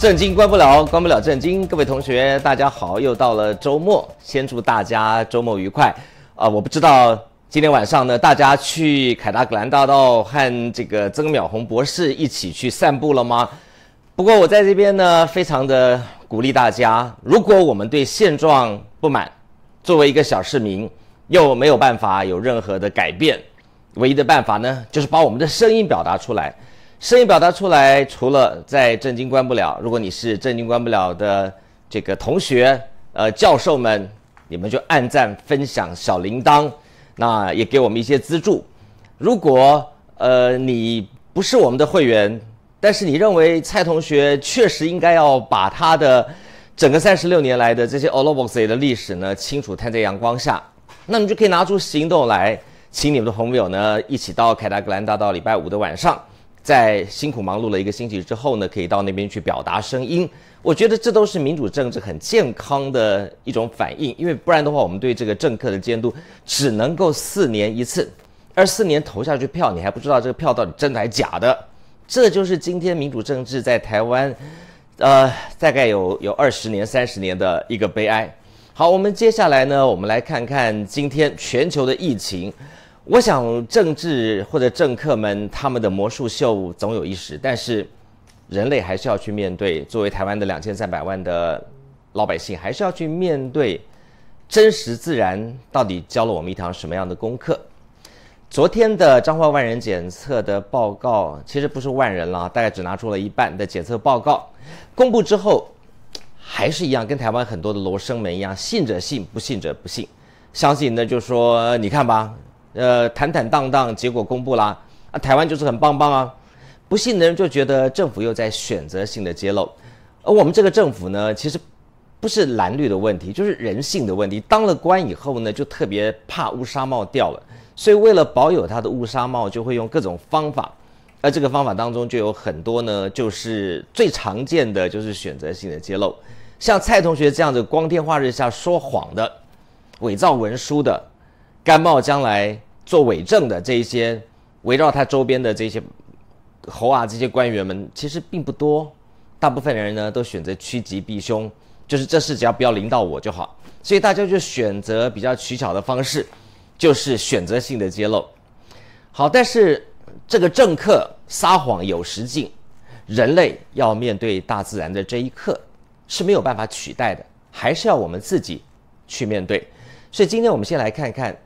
震惊，关不了，关不了！震惊，各位同学，大家好，又到了周末，先祝大家周末愉快。啊，我不知道今天晚上呢，大家去凯达格兰大道和这个曾淼红博士一起去散步了吗？不过我在这边呢，非常的鼓励大家，如果我们对现状不满，作为一个小市民，又没有办法有任何的改变，唯一的办法呢，就是把我们的声音表达出来。声音表达出来，除了在震惊关不了，如果你是震惊关不了的这个同学，呃，教授们，你们就按赞、分享、小铃铛，那也给我们一些资助。如果呃你不是我们的会员，但是你认为蔡同学确实应该要把他的整个三十六年来的这些 all boxy 的历史呢清楚摊在阳光下，那你就可以拿出行动来，请你们的朋友呢一起到凯达格兰大道礼拜五的晚上。在辛苦忙碌了一个星期之后呢，可以到那边去表达声音。我觉得这都是民主政治很健康的一种反应，因为不然的话，我们对这个政客的监督只能够四年一次，二四年投下去票，你还不知道这个票到底真的还是假的。这就是今天民主政治在台湾，呃，大概有有二十年、三十年的一个悲哀。好，我们接下来呢，我们来看看今天全球的疫情。我想，政治或者政客们他们的魔术秀总有一时，但是人类还是要去面对。作为台湾的两千三百万的老百姓，还是要去面对真实自然到底教了我们一堂什么样的功课？昨天的彰化万人检测的报告，其实不是万人了，大概只拿出了一半的检测报告公布之后，还是一样，跟台湾很多的罗生门一样，信者信，不信者不信。相信那就说，你看吧。呃，坦坦荡荡，结果公布啦，啊，台湾就是很棒棒啊！不信的人就觉得政府又在选择性的揭露，而我们这个政府呢，其实不是蓝绿的问题，就是人性的问题。当了官以后呢，就特别怕乌纱帽掉了，所以为了保有他的乌纱帽，就会用各种方法。而这个方法当中，就有很多呢，就是最常见的就是选择性的揭露，像蔡同学这样子光天化日下说谎的、伪造文书的。甘茂将来做伪证的这一些，围绕他周边的这些侯啊，这些官员们其实并不多，大部分人呢都选择趋吉避凶，就是这事只要不要临到我就好，所以大家就选择比较取巧的方式，就是选择性的揭露。好，但是这个政客撒谎有时境，人类要面对大自然的这一刻是没有办法取代的，还是要我们自己去面对。所以今天我们先来看看。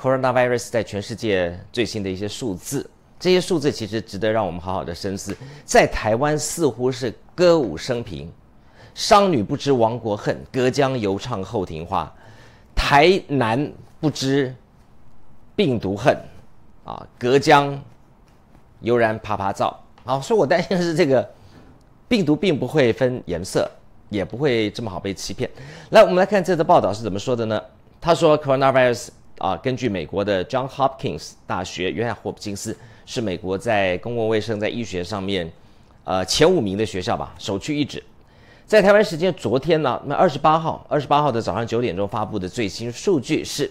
Corona virus 在全世界最新的一些数字，这些数字其实值得让我们好好的深思。在台湾似乎是歌舞升平，商女不知亡国恨，隔江犹唱后庭花。台南不知病毒恨啊，隔江悠然爬爬照。啊，所以我担心的是这个病毒并不会分颜色，也不会这么好被欺骗。来，我们来看这次报道是怎么说的呢？他说 Corona virus。啊，根据美国的 John Hopkins 大学，约翰霍普金斯是美国在公共卫生、在医学上面，呃，前五名的学校吧，首屈一指。在台湾时间昨天呢，那二十八号，二十八号的早上九点钟发布的最新数据是，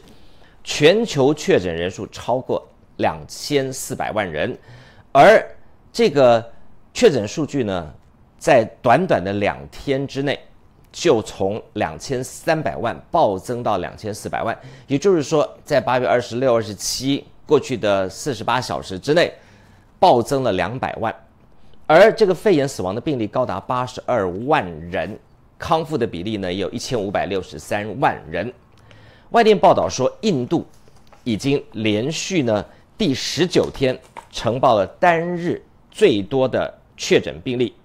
全球确诊人数超过两千四百万人，而这个确诊数据呢，在短短的两天之内。就从两千三百万暴增到两千四百万，也就是说，在八月二十六、二十七过去的四十八小时之内，暴增了两百万，而这个肺炎死亡的病例高达八十二万人，康复的比例呢有一千五百六十三万人。外电报道说，印度已经连续呢第十九天呈报了单日最多的确诊病例，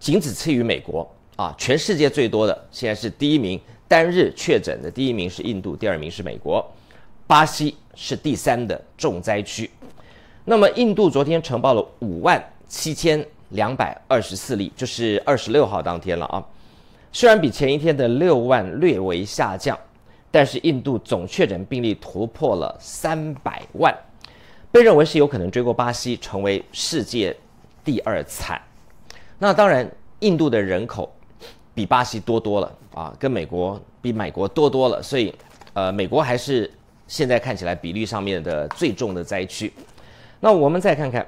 仅仅次于美国。啊，全世界最多的现在是第一名单日确诊的第一名是印度，第二名是美国，巴西是第三的重灾区。那么印度昨天呈报了五万七千两百二十四例，就是二十六号当天了啊。虽然比前一天的六万略微下降，但是印度总确诊病例突破了三百万，被认为是有可能追过巴西，成为世界第二惨。那当然，印度的人口。比巴西多多了啊，跟美国比美国多多了，所以，呃，美国还是现在看起来比率上面的最重的灾区。那我们再看看，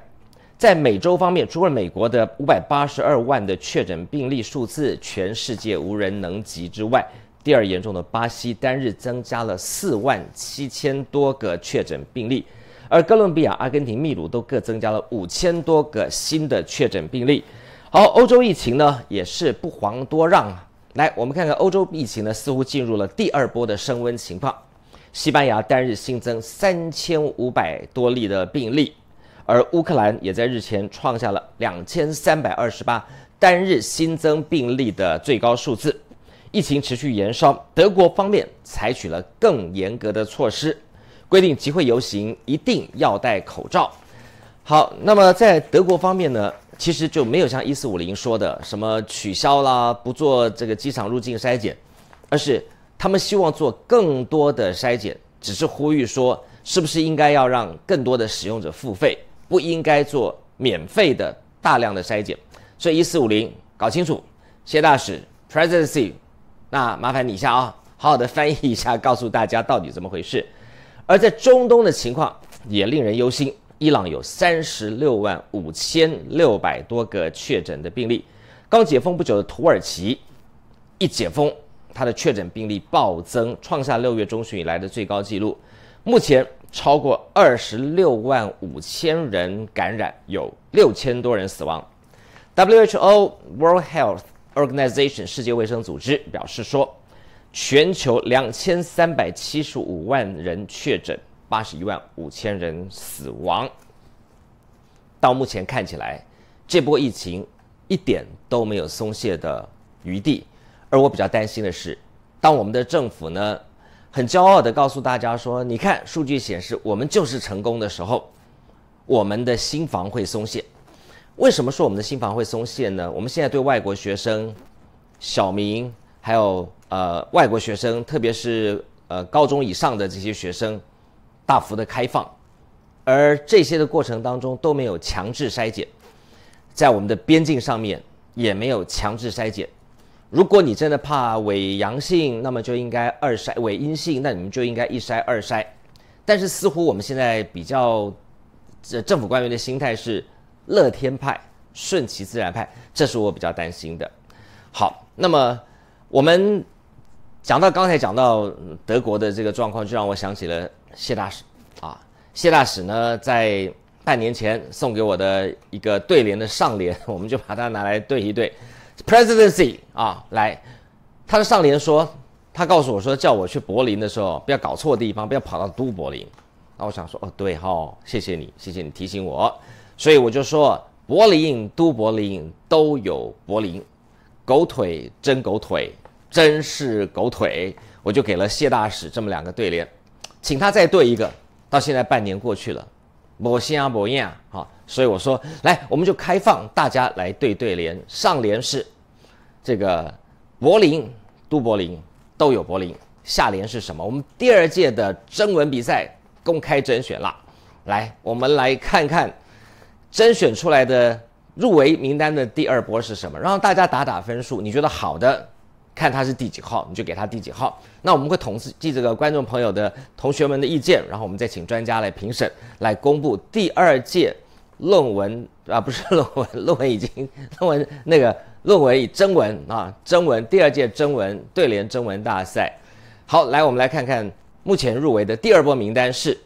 在美洲方面，除了美国的五百八十二万的确诊病例数字，全世界无人能及之外，第二严重的巴西单日增加了四万七千多个确诊病例，而哥伦比亚、阿根廷、秘鲁都各增加了五千多个新的确诊病例。好，欧洲疫情呢也是不遑多让啊！来，我们看看欧洲疫情呢，似乎进入了第二波的升温情况。西班牙单日新增三千五百多例的病例，而乌克兰也在日前创下了两千三百二十八单日新增病例的最高数字。疫情持续延烧，德国方面采取了更严格的措施，规定集会游行一定要戴口罩。好，那么在德国方面呢？其实就没有像一四五零说的什么取消啦，不做这个机场入境筛检，而是他们希望做更多的筛检，只是呼吁说，是不是应该要让更多的使用者付费，不应该做免费的大量的筛检。所以一四五零搞清楚，谢大使，presidency，那麻烦你一下啊，好好的翻译一下，告诉大家到底怎么回事。而在中东的情况也令人忧心。伊朗有三十六万五千六百多个确诊的病例。刚解封不久的土耳其，一解封，它的确诊病例暴增，创下六月中旬以来的最高纪录。目前超过二十六万五千人感染，有六千多人死亡。WHO World Health Organization 世界卫生组织表示说，全球两千三百七十五万人确诊。八十一万五千人死亡。到目前看起来，这波疫情一点都没有松懈的余地。而我比较担心的是，当我们的政府呢，很骄傲的告诉大家说：“你看，数据显示我们就是成功的时候，我们的心房会松懈。”为什么说我们的心房会松懈呢？我们现在对外国学生小明，还有呃外国学生，特别是呃高中以上的这些学生。大幅的开放，而这些的过程当中都没有强制筛检，在我们的边境上面也没有强制筛检。如果你真的怕伪阳性，那么就应该二筛伪阴性，那你们就应该一筛二筛。但是似乎我们现在比较，这政府官员的心态是乐天派、顺其自然派，这是我比较担心的。好，那么我们讲到刚才讲到德国的这个状况，就让我想起了。谢大使啊，谢大使呢，在半年前送给我的一个对联的上联，我们就把它拿来对一对。Presidency 啊，来，他的上联说，他告诉我说，叫我去柏林的时候，不要搞错地方，不要跑到都柏林。那我想说，哦，对哈，谢谢你，谢谢你提醒我。所以我就说，柏林都柏林都有柏林，狗腿真狗腿，真是狗腿。我就给了谢大使这么两个对联。请他再对一个，到现在半年过去了，伯西啊伯燕啊，好，所以我说来，我们就开放大家来对对联。上联是这个柏林，都柏林都有柏林。下联是什么？我们第二届的征文比赛公开甄选啦，来，我们来看看甄选出来的入围名单的第二波是什么，然后大家打打分数，你觉得好的。看他是第几号，你就给他第几号。那我们会同时记这个观众朋友的同学们的意见，然后我们再请专家来评审，来公布第二届论文啊，不是论文，论文已经论文那个论文以征文啊，征文第二届征文对联征文大赛。好，来我们来看看目前入围的第二波名单是。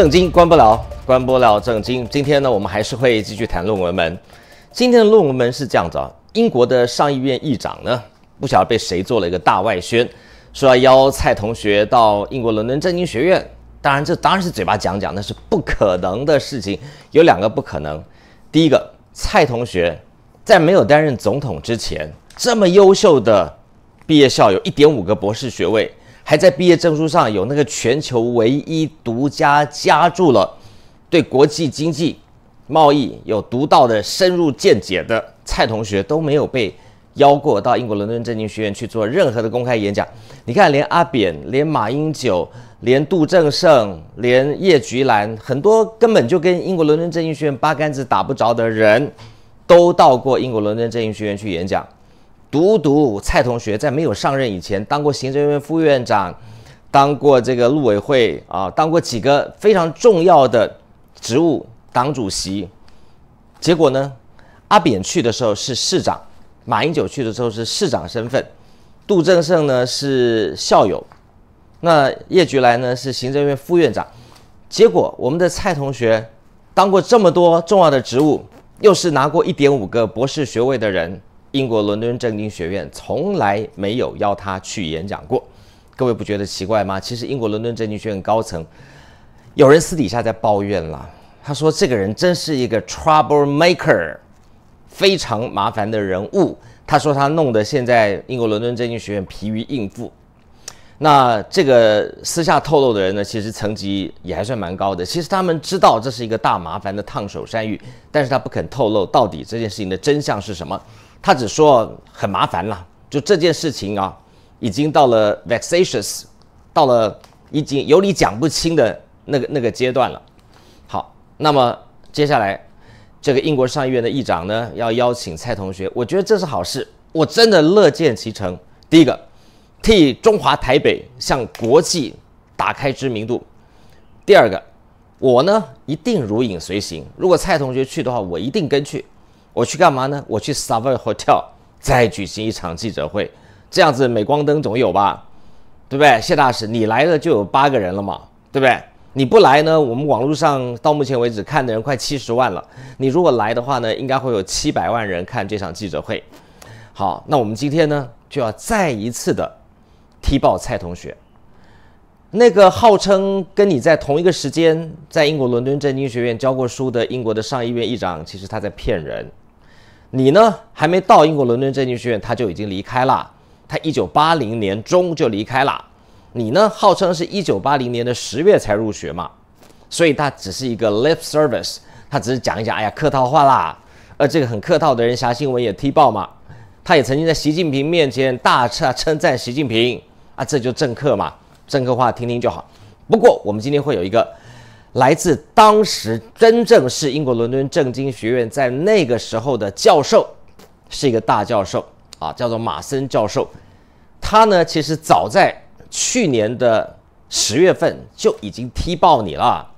正经关不了，关不了正经。今天呢，我们还是会继续谈论文门。今天的论文门是这样子啊，英国的上议院议长呢，不晓得被谁做了一个大外宣，说要邀蔡同学到英国伦敦政经学院。当然，这当然是嘴巴讲讲，那是不可能的事情。有两个不可能：第一个，蔡同学在没有担任总统之前，这么优秀的毕业校，有一点五个博士学位。还在毕业证书上有那个全球唯一独家加注了，对国际经济贸易有独到的深入见解的蔡同学都没有被邀过到英国伦敦政经学院去做任何的公开演讲。你看，连阿扁、连马英九、连杜正胜、连叶菊兰，很多根本就跟英国伦敦政经学院八竿子打不着的人都到过英国伦敦政经学院去演讲。独独蔡同学在没有上任以前，当过行政院副院长，当过这个陆委会啊，当过几个非常重要的职务，党主席。结果呢，阿扁去的时候是市长，马英九去的时候是市长身份，杜正胜呢是校友，那叶菊兰呢是行政院副院长。结果我们的蔡同学当过这么多重要的职务，又是拿过一点五个博士学位的人。英国伦敦政经学院从来没有邀他去演讲过，各位不觉得奇怪吗？其实英国伦敦政经学院高层有人私底下在抱怨了，他说这个人真是一个 trouble maker，非常麻烦的人物。他说他弄得现在英国伦敦政经学院疲于应付。那这个私下透露的人呢，其实层级也还算蛮高的。其实他们知道这是一个大麻烦的烫手山芋，但是他不肯透露到底这件事情的真相是什么。他只说很麻烦了，就这件事情啊，已经到了 vexatious，到了已经有理讲不清的那个那个阶段了。好，那么接下来这个英国上议院的议长呢，要邀请蔡同学，我觉得这是好事，我真的乐见其成。第一个。替中华台北向国际打开知名度。第二个，我呢一定如影随形。如果蔡同学去的话，我一定跟去。我去干嘛呢？我去 s a v a r Hotel 再举行一场记者会，这样子镁光灯总有吧？对不对？谢大师，你来了就有八个人了嘛？对不对？你不来呢，我们网络上到目前为止看的人快七十万了。你如果来的话呢，应该会有七百万人看这场记者会。好，那我们今天呢就要再一次的。踢爆蔡同学，那个号称跟你在同一个时间在英国伦敦政经学院教过书的英国的上议院议长，其实他在骗人。你呢，还没到英国伦敦政经学院，他就已经离开了。他一九八零年中就离开了。你呢，号称是一九八零年的十月才入学嘛，所以他只是一个 lip service，他只是讲一讲，哎呀，客套话啦。而这个很客套的人，啥新闻也踢爆嘛。他也曾经在习近平面前大彻称赞习近平。啊，这就政客嘛，政客话听听就好。不过我们今天会有一个来自当时真正是英国伦敦政经学院在那个时候的教授，是一个大教授啊，叫做马森教授。他呢，其实早在去年的十月份就已经踢爆你了。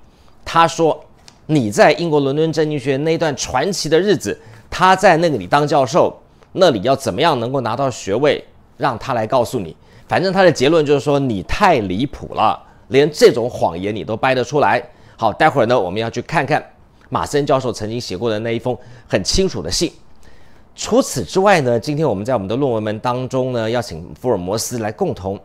他说你在英国伦敦政经学院那段传奇的日子，他在那个里当教授，那里要怎么样能够拿到学位，让他来告诉你。反正他的结论就是说你太离谱了，连这种谎言你都掰得出来。好，待会儿呢我们要去看看马森教授曾经写过的那一封很清楚的信。除此之外呢，今天我们在我们的论文们当中呢，要请福尔摩斯来共同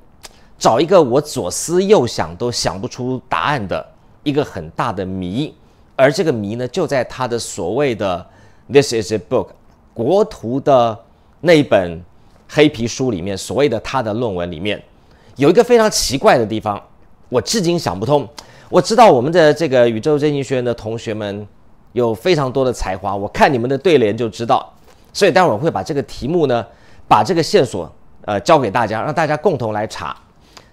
找一个我左思右想都想不出答案的一个很大的谜。而这个谜呢，就在他的所谓的 “this is a book” 国图的那一本。黑皮书里面所谓的他的论文里面，有一个非常奇怪的地方，我至今想不通。我知道我们的这个宇宙真心学院的同学们有非常多的才华，我看你们的对联就知道。所以待会儿我会把这个题目呢，把这个线索呃交给大家，让大家共同来查。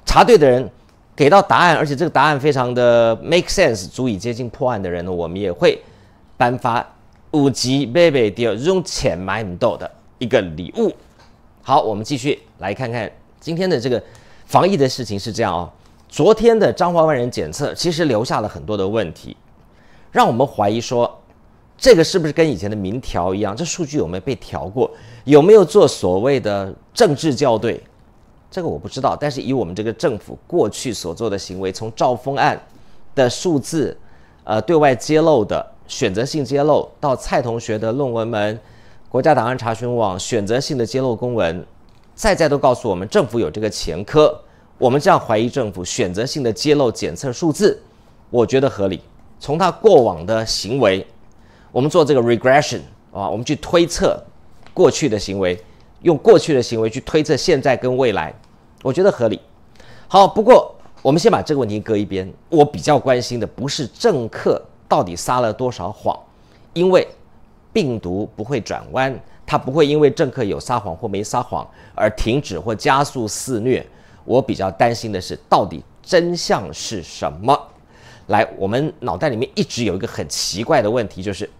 查对的人给到答案，而且这个答案非常的 make sense，足以接近破案的人呢，我们也会颁发五级 baby 的用钱买你豆的一个礼物。好，我们继续来看看今天的这个防疫的事情是这样哦。昨天的张华万人检测其实留下了很多的问题，让我们怀疑说这个是不是跟以前的民调一样，这数据有没有被调过，有没有做所谓的政治校对？这个我不知道，但是以我们这个政府过去所做的行为，从赵峰案的数字，呃，对外揭露的选择性揭露，到蔡同学的论文们。国家档案查询网选择性的揭露公文，再再都告诉我们政府有这个前科，我们这样怀疑政府选择性的揭露检测数字，我觉得合理。从他过往的行为，我们做这个 regression 啊，我们去推测过去的行为，用过去的行为去推测现在跟未来，我觉得合理。好，不过我们先把这个问题搁一边。我比较关心的不是政客到底撒了多少谎，因为。病毒不会转弯，它不会因为政客有撒谎或没撒谎而停止或加速肆虐。我比较担心的是，到底真相是什么？来，我们脑袋里面一直有一个很奇怪的问题，就是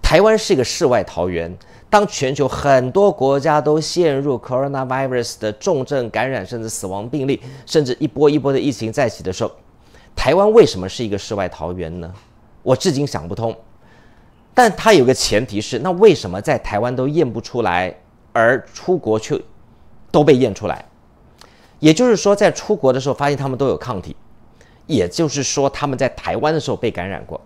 台湾是一个世外桃源。当全球很多国家都陷入 coronavirus 的重症感染，甚至死亡病例，甚至一波一波的疫情再起的时候，台湾为什么是一个世外桃源呢？我至今想不通。但他有个前提是，那为什么在台湾都验不出来，而出国却都被验出来？也就是说，在出国的时候发现他们都有抗体，也就是说他们在台湾的时候被感染过。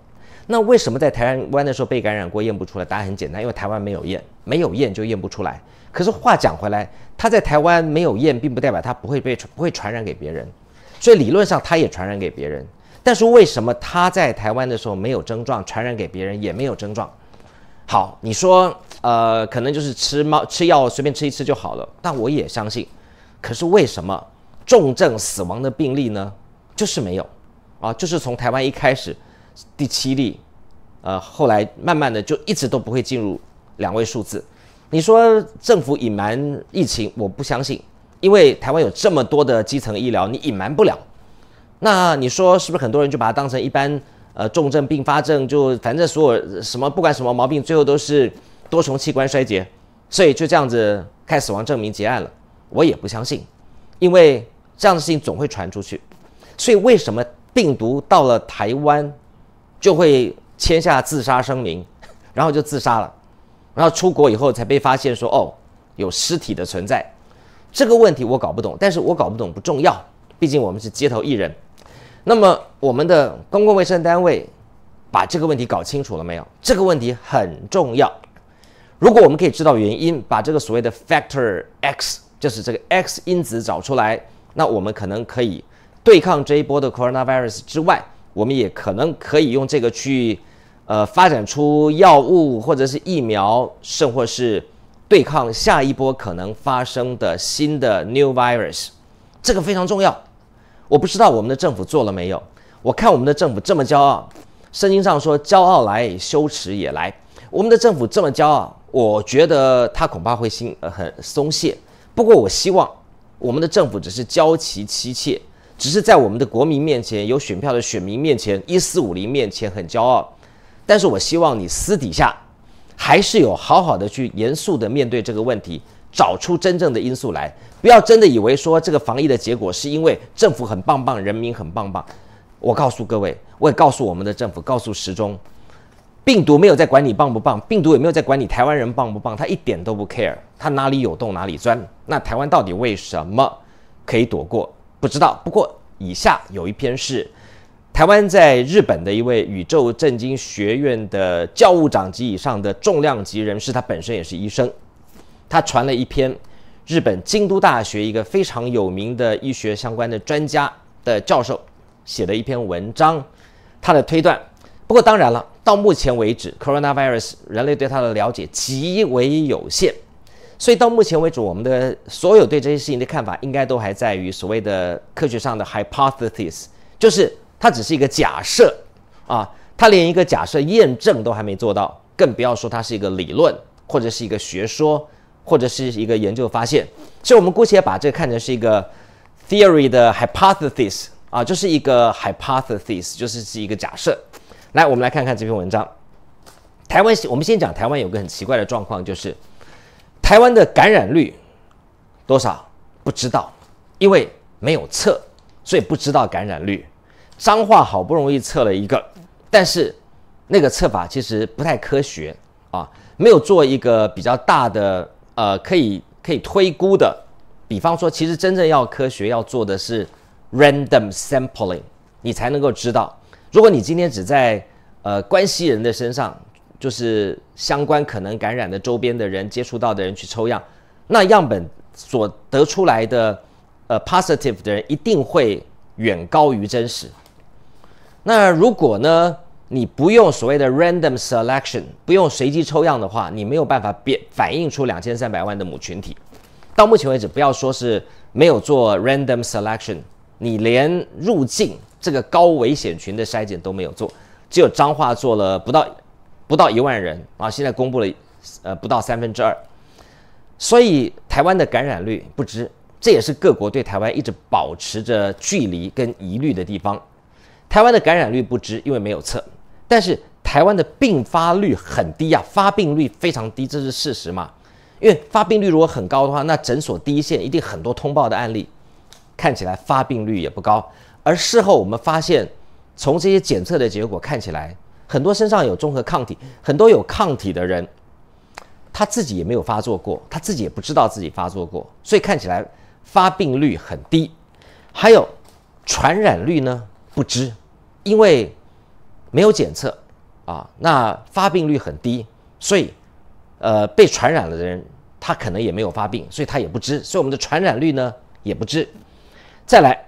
那为什么在台湾的时候被感染过验不出来？答案很简单，因为台湾没有验，没有验就验不出来。可是话讲回来，他在台湾没有验，并不代表他不会被不会传染给别人，所以理论上他也传染给别人。但是为什么他在台湾的时候没有症状，传染给别人也没有症状？好，你说，呃，可能就是吃猫吃药随便吃一吃就好了。但我也相信。可是为什么重症死亡的病例呢？就是没有啊，就是从台湾一开始，第七例，呃，后来慢慢的就一直都不会进入两位数字。你说政府隐瞒疫情，我不相信，因为台湾有这么多的基层医疗，你隐瞒不了。那你说是不是很多人就把它当成一般，呃，重症并发症，就反正所有什么不管什么毛病，最后都是多重器官衰竭，所以就这样子开死亡证明结案了。我也不相信，因为这样的事情总会传出去。所以为什么病毒到了台湾，就会签下自杀声明，然后就自杀了，然后出国以后才被发现说哦有尸体的存在，这个问题我搞不懂，但是我搞不懂不重要，毕竟我们是街头艺人。那么，我们的公共卫生单位把这个问题搞清楚了没有？这个问题很重要。如果我们可以知道原因，把这个所谓的 factor X，就是这个 X 因子找出来，那我们可能可以对抗这一波的 coronavirus 之外，我们也可能可以用这个去，呃，发展出药物或者是疫苗，甚或是对抗下一波可能发生的新的 new virus。这个非常重要。我不知道我们的政府做了没有？我看我们的政府这么骄傲，圣经上说骄傲来羞耻也来。我们的政府这么骄傲，我觉得他恐怕会心很松懈。不过我希望我们的政府只是骄其妻妾，只是在我们的国民面前、有选票的选民面前、一四五零面前很骄傲。但是我希望你私底下还是有好好的去严肃的面对这个问题。找出真正的因素来，不要真的以为说这个防疫的结果是因为政府很棒棒，人民很棒棒。我告诉各位，我也告诉我们的政府，告诉时钟，病毒没有在管你棒不棒，病毒也没有在管你台湾人棒不棒，他一点都不 care，他哪里有洞哪里钻。那台湾到底为什么可以躲过？不知道。不过以下有一篇是台湾在日本的一位宇宙震惊学院的教务长级以上的重量级人士，他本身也是医生。他传了一篇日本京都大学一个非常有名的医学相关的专家的教授写的一篇文章，他的推断。不过当然了，到目前为止，coronavirus 人类对它的了解极为有限，所以到目前为止，我们的所有对这些事情的看法，应该都还在于所谓的科学上的 hypothesis，就是它只是一个假设啊，它连一个假设验证都还没做到，更不要说它是一个理论或者是一个学说。或者是一个研究发现，所以我们姑且把这个看成是一个 theory 的 hypothesis 啊，就是一个 hypothesis，就是是一个假设。来，我们来看看这篇文章。台湾，我们先讲台湾有个很奇怪的状况，就是台湾的感染率多少不知道，因为没有测，所以不知道感染率。彰化好不容易测了一个，但是那个测法其实不太科学啊，没有做一个比较大的。呃，可以可以推估的，比方说，其实真正要科学要做的是 random sampling，你才能够知道。如果你今天只在呃关系人的身上，就是相关可能感染的周边的人接触到的人去抽样，那样本所得出来的呃 positive 的人一定会远高于真实。那如果呢？你不用所谓的 random selection，不用随机抽样的话，你没有办法变反映出两千三百万的母群体。到目前为止，不要说是没有做 random selection，你连入境这个高危险群的筛检都没有做，只有彰化做了不到不到一万人啊，现在公布了，呃，不到三分之二。所以台湾的感染率不知，这也是各国对台湾一直保持着距离跟疑虑的地方。台湾的感染率不知，因为没有测。但是台湾的病发率很低啊，发病率非常低，这是事实嘛？因为发病率如果很高的话，那诊所第一线一定很多通报的案例，看起来发病率也不高。而事后我们发现，从这些检测的结果看起来，很多身上有综合抗体，很多有抗体的人，他自己也没有发作过，他自己也不知道自己发作过，所以看起来发病率很低。还有传染率呢？不知，因为。没有检测啊，那发病率很低，所以呃被传染了的人他可能也没有发病，所以他也不知，所以我们的传染率呢也不知。再来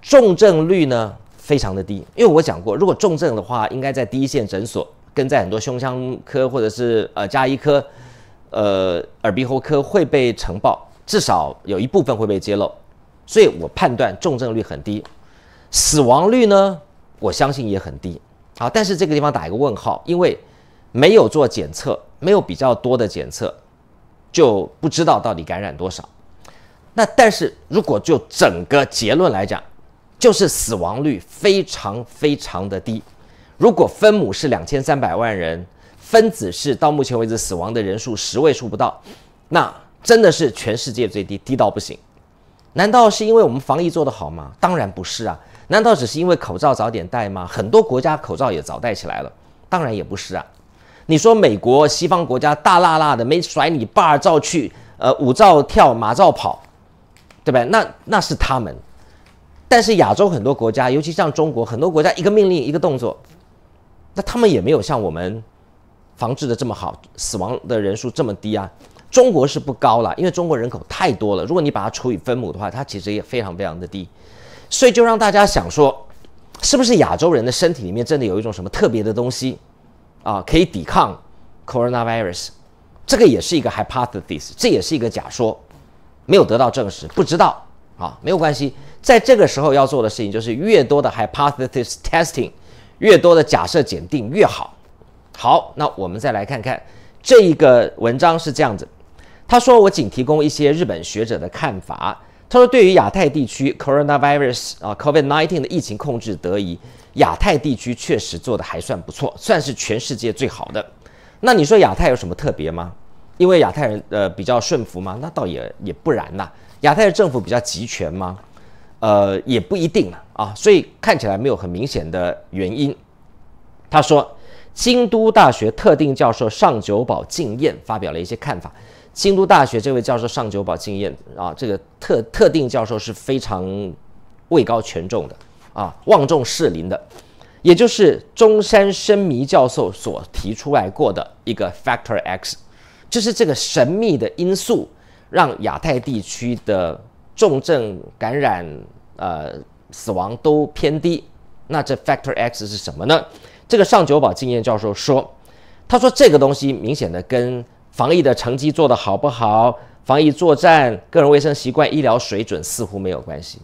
重症率呢非常的低，因为我讲过，如果重症的话，应该在第一线诊所跟在很多胸腔科或者是呃加医科、呃耳鼻喉科会被呈报，至少有一部分会被揭露，所以我判断重症率很低，死亡率呢我相信也很低。好，但是这个地方打一个问号，因为没有做检测，没有比较多的检测，就不知道到底感染多少。那但是如果就整个结论来讲，就是死亡率非常非常的低。如果分母是两千三百万人，分子是到目前为止死亡的人数十位数不到，那真的是全世界最低，低到不行。难道是因为我们防疫做得好吗？当然不是啊。难道只是因为口罩早点戴吗？很多国家口罩也早戴起来了，当然也不是啊。你说美国、西方国家大辣辣的没甩你巴照罩去，呃，舞照跳马照跑，对吧？那那是他们。但是亚洲很多国家，尤其像中国，很多国家一个命令一个动作，那他们也没有像我们防治的这么好，死亡的人数这么低啊。中国是不高了，因为中国人口太多了，如果你把它除以分母的话，它其实也非常非常的低。所以就让大家想说，是不是亚洲人的身体里面真的有一种什么特别的东西，啊，可以抵抗 coronavirus？这个也是一个 hypothesis，这也是一个假说，没有得到证实，不知道啊，没有关系。在这个时候要做的事情就是越多的 hypothesis testing，越多的假设检定越好。好，那我们再来看看这一个文章是这样子，他说我仅提供一些日本学者的看法。他说：“对于亚太地区 coronavirus 啊 covid nineteen 的疫情控制，得以亚太地区确实做的还算不错，算是全世界最好的。那你说亚太有什么特别吗？因为亚太人呃比较顺服吗？那倒也也不然呐。亚太的政府比较集权吗？呃，也不一定啊。啊。所以看起来没有很明显的原因。”他说：“京都大学特定教授上久保敬彦发表了一些看法。”京都大学这位教授上久保敬验啊，这个特特定教授是非常位高权重的啊，望重士林的，也就是中山生弥教授所提出来过的一个 factor X，就是这个神秘的因素让亚太地区的重症感染呃死亡都偏低。那这 factor X 是什么呢？这个上久保敬验教授说，他说这个东西明显的跟防疫的成绩做得好不好？防疫作战、个人卫生习惯、医疗水准似乎没有关系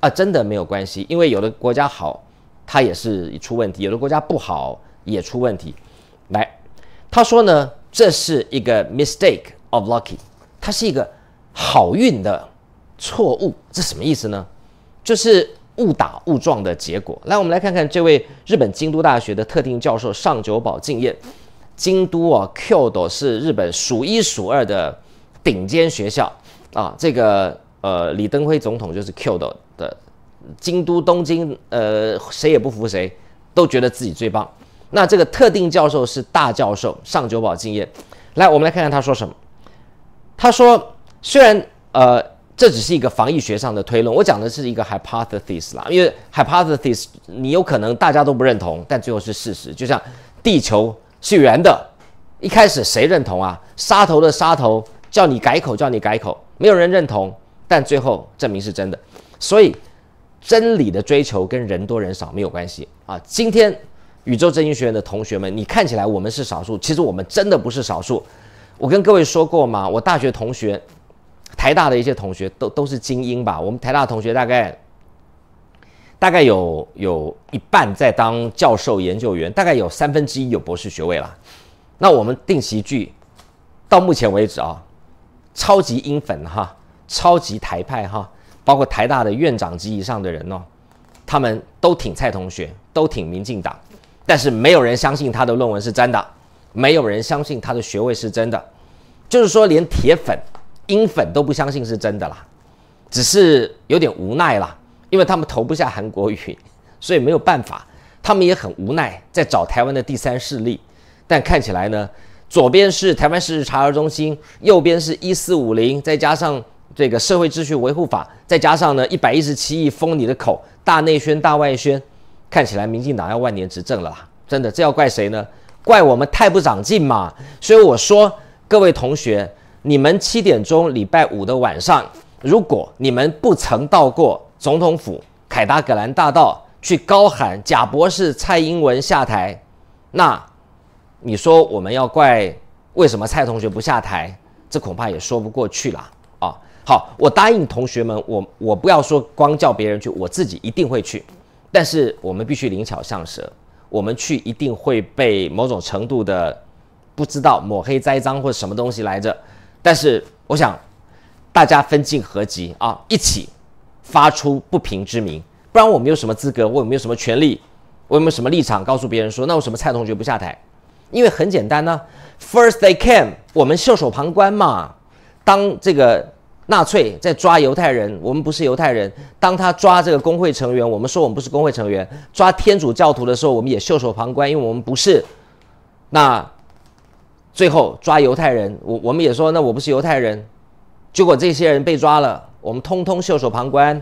啊，真的没有关系。因为有的国家好，它也是出问题；有的国家不好，也出问题。来，他说呢，这是一个 mistake of luck，y 它是一个好运的错误。这什么意思呢？就是误打误撞的结果。来，我们来看看这位日本京都大学的特定教授上久保敬业。京都啊 d o 是日本数一数二的顶尖学校啊。这个呃，李登辉总统就是 d o 的。京都、东京，呃，谁也不服谁，都觉得自己最棒。那这个特定教授是大教授，上九保敬业。来，我们来看看他说什么。他说：“虽然呃，这只是一个防疫学上的推论，我讲的是一个 hypothesis 啦，因为 hypothesis 你有可能大家都不认同，但最后是事实。就像地球。”是圆的，一开始谁认同啊？杀头的杀头，叫你改口，叫你改口，没有人认同。但最后证明是真的，所以真理的追求跟人多人少没有关系啊！今天宇宙真心学院的同学们，你看起来我们是少数，其实我们真的不是少数。我跟各位说过吗？我大学同学，台大的一些同学都都是精英吧？我们台大同学大概。大概有有一半在当教授研究员，大概有三分之一有博士学位啦。那我们定一句，到目前为止啊，超级英粉哈，超级台派哈，包括台大的院长级以上的人哦，他们都挺蔡同学，都挺民进党，但是没有人相信他的论文是真的，没有人相信他的学位是真的，就是说连铁粉、英粉都不相信是真的啦，只是有点无奈啦。因为他们投不下韩国语，所以没有办法。他们也很无奈，在找台湾的第三势力。但看起来呢，左边是台湾事实查核中心，右边是一四五零，再加上这个社会秩序维护法，再加上呢一百一十七亿封你的口，大内宣大外宣，看起来民进党要万年执政了。真的，这要怪谁呢？怪我们太不长进嘛？所以我说，各位同学，你们七点钟礼拜五的晚上，如果你们不曾到过。总统府凯达格兰大道去高喊贾博士蔡英文下台，那你说我们要怪为什么蔡同学不下台？这恐怕也说不过去了啊！好，我答应同学们，我我不要说光叫别人去，我自己一定会去。但是我们必须灵巧像蛇，我们去一定会被某种程度的不知道抹黑栽赃或什么东西来着。但是我想大家分进合集啊，一起。发出不平之名，不然我没有什么资格，我有没有什么权利，我有没有什么立场告诉别人说，那为什么蔡同学不下台？因为很简单呢，First they came，我们袖手旁观嘛。当这个纳粹在抓犹太人，我们不是犹太人；当他抓这个工会成员，我们说我们不是工会成员；抓天主教徒的时候，我们也袖手旁观，因为我们不是。那最后抓犹太人，我我们也说那我不是犹太人，结果这些人被抓了。我们通通袖手旁观，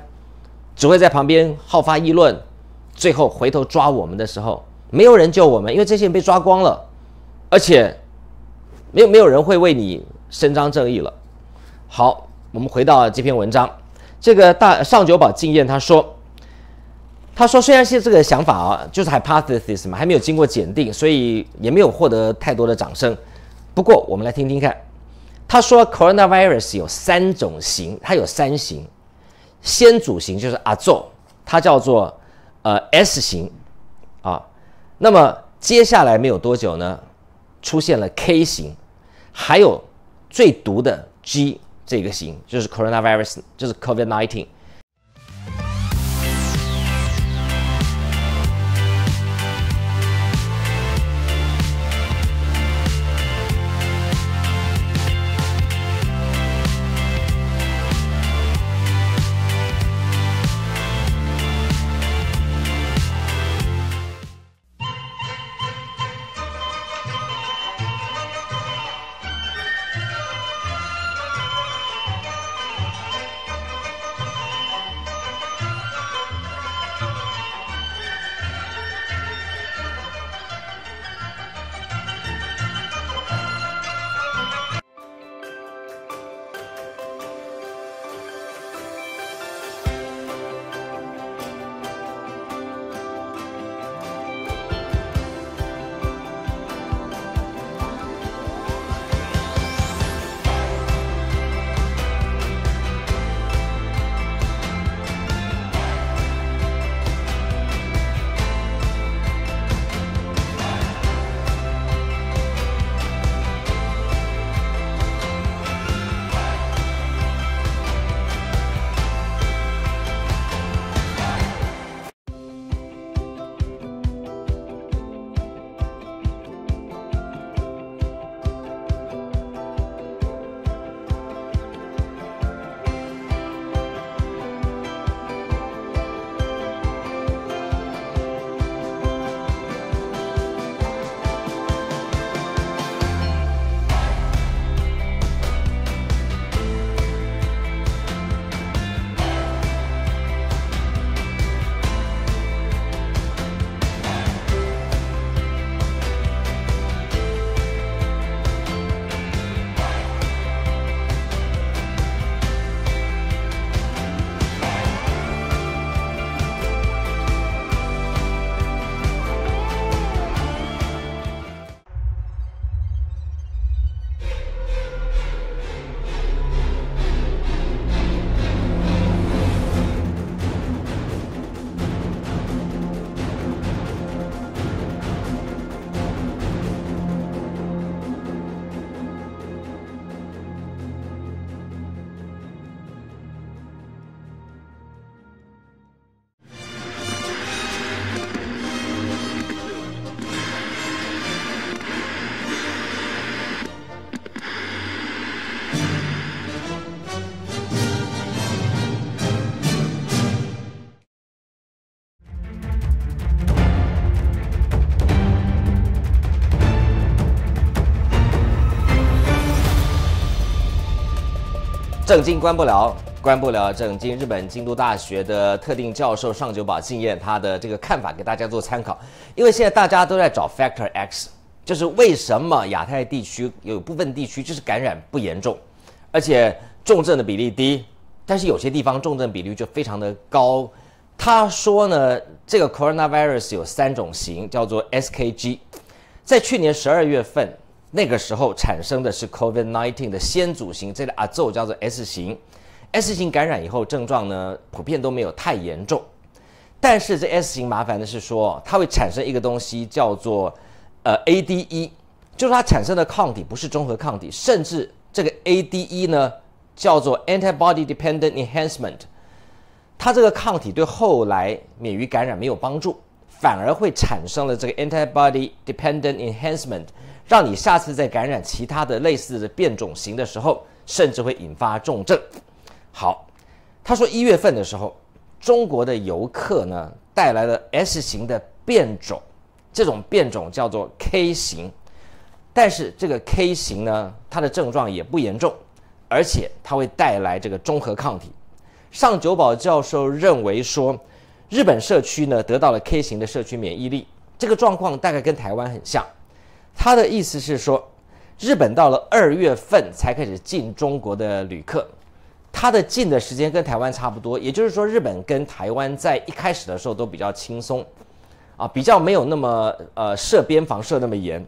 只会在旁边好发议论，最后回头抓我们的时候，没有人救我们，因为这些人被抓光了，而且，没有没有人会为你伸张正义了。好，我们回到这篇文章，这个大上九宝经验，他说，他说虽然是这个想法啊，就是 hypothesis 嘛，还没有经过检定，所以也没有获得太多的掌声。不过我们来听听看。他说，coronavirus 有三种型，它有三型，先祖型就是 A 组，它叫做呃 S 型，啊，那么接下来没有多久呢，出现了 K 型，还有最毒的 G 这个型，就是 coronavirus，就是 COVID-19。正经关不了，关不了正经。日本京都大学的特定教授上久保信彦，他的这个看法给大家做参考。因为现在大家都在找 factor X，就是为什么亚太地区有部分地区就是感染不严重，而且重症的比例低，但是有些地方重症比例就非常的高。他说呢，这个 coronavirus 有三种型，叫做 SKG，在去年十二月份。那个时候产生的是 COVID-19 的先祖型，这个啊，就叫做 S 型。S 型感染以后，症状呢普遍都没有太严重。但是这 S 型麻烦的是说，它会产生一个东西叫做呃 ADE，就是它产生的抗体不是中和抗体，甚至这个 ADE 呢叫做 antibody-dependent enhancement。它这个抗体对后来免于感染没有帮助，反而会产生了这个 antibody-dependent enhancement。让你下次再感染其他的类似的变种型的时候，甚至会引发重症。好，他说一月份的时候，中国的游客呢带来了 S 型的变种，这种变种叫做 K 型，但是这个 K 型呢，它的症状也不严重，而且它会带来这个中和抗体。上九保教授认为说，日本社区呢得到了 K 型的社区免疫力，这个状况大概跟台湾很像。他的意思是说，日本到了二月份才开始进中国的旅客，他的进的时间跟台湾差不多，也就是说，日本跟台湾在一开始的时候都比较轻松，啊，比较没有那么呃设边防设那么严。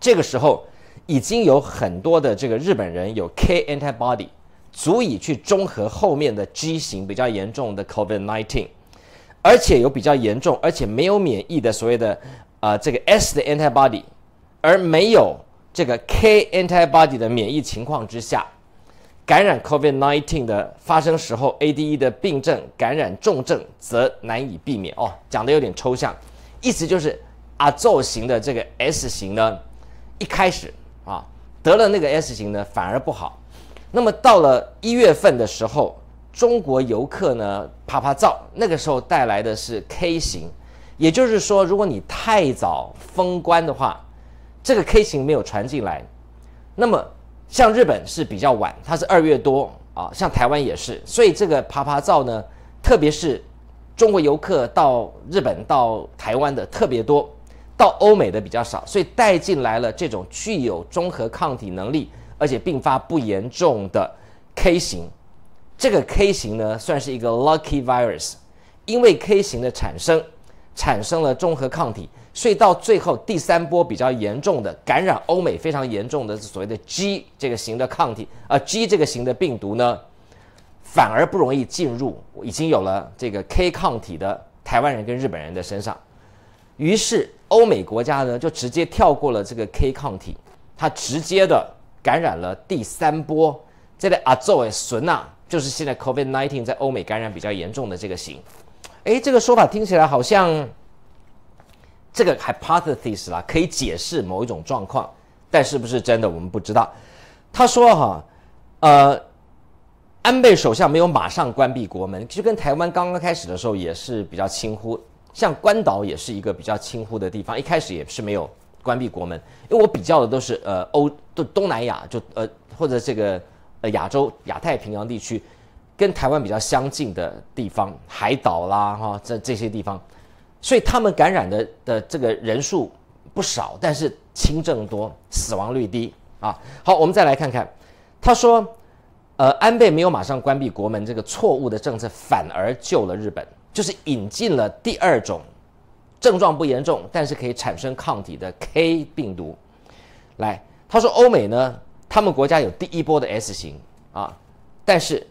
这个时候已经有很多的这个日本人有 K antibody，足以去中和后面的 G 型比较严重的 c o v i d nineteen，而且有比较严重而且没有免疫的所谓的啊这个 S 的 antibody 而没有这个 K antibody 的免疫情况之下，感染 COVID-19 的发生时候，ADE 的病症感染重症则难以避免哦。讲的有点抽象，意思就是阿 z 型的这个 S 型呢，一开始啊得了那个 S 型呢反而不好。那么到了一月份的时候，中国游客呢啪啪照，那个时候带来的是 K 型，也就是说，如果你太早封关的话。这个 K 型没有传进来，那么像日本是比较晚，它是二月多啊，像台湾也是，所以这个爬爬灶呢，特别是中国游客到日本、到台湾的特别多，到欧美的比较少，所以带进来了这种具有综合抗体能力，而且并发不严重的 K 型。这个 K 型呢，算是一个 lucky virus，因为 K 型的产生产生了综合抗体。所以到最后，第三波比较严重的感染欧美非常严重的所谓的 G 这个型的抗体啊，G 这个型的病毒呢，反而不容易进入已经有了这个 K 抗体的台湾人跟日本人的身上。于是欧美国家呢就直接跳过了这个 K 抗体，它直接的感染了第三波，这个阿作为孙呐，就是现在 Covid-19 在欧美感染比较严重的这个型。诶，这个说法听起来好像。这个 hypothesis 啦，可以解释某一种状况，但是不是真的我们不知道。他说哈，呃，安倍首相没有马上关闭国门，就跟台湾刚刚开始的时候也是比较轻忽，像关岛也是一个比较轻忽的地方，一开始也是没有关闭国门。因为我比较的都是呃欧都东南亚，就呃或者这个呃亚洲亚太平洋地区，跟台湾比较相近的地方，海岛啦哈，这这些地方。所以他们感染的的这个人数不少，但是轻症多，死亡率低啊。好，我们再来看看，他说，呃，安倍没有马上关闭国门，这个错误的政策反而救了日本，就是引进了第二种症状不严重，但是可以产生抗体的 K 病毒。来，他说欧美呢，他们国家有第一波的 S 型啊，但是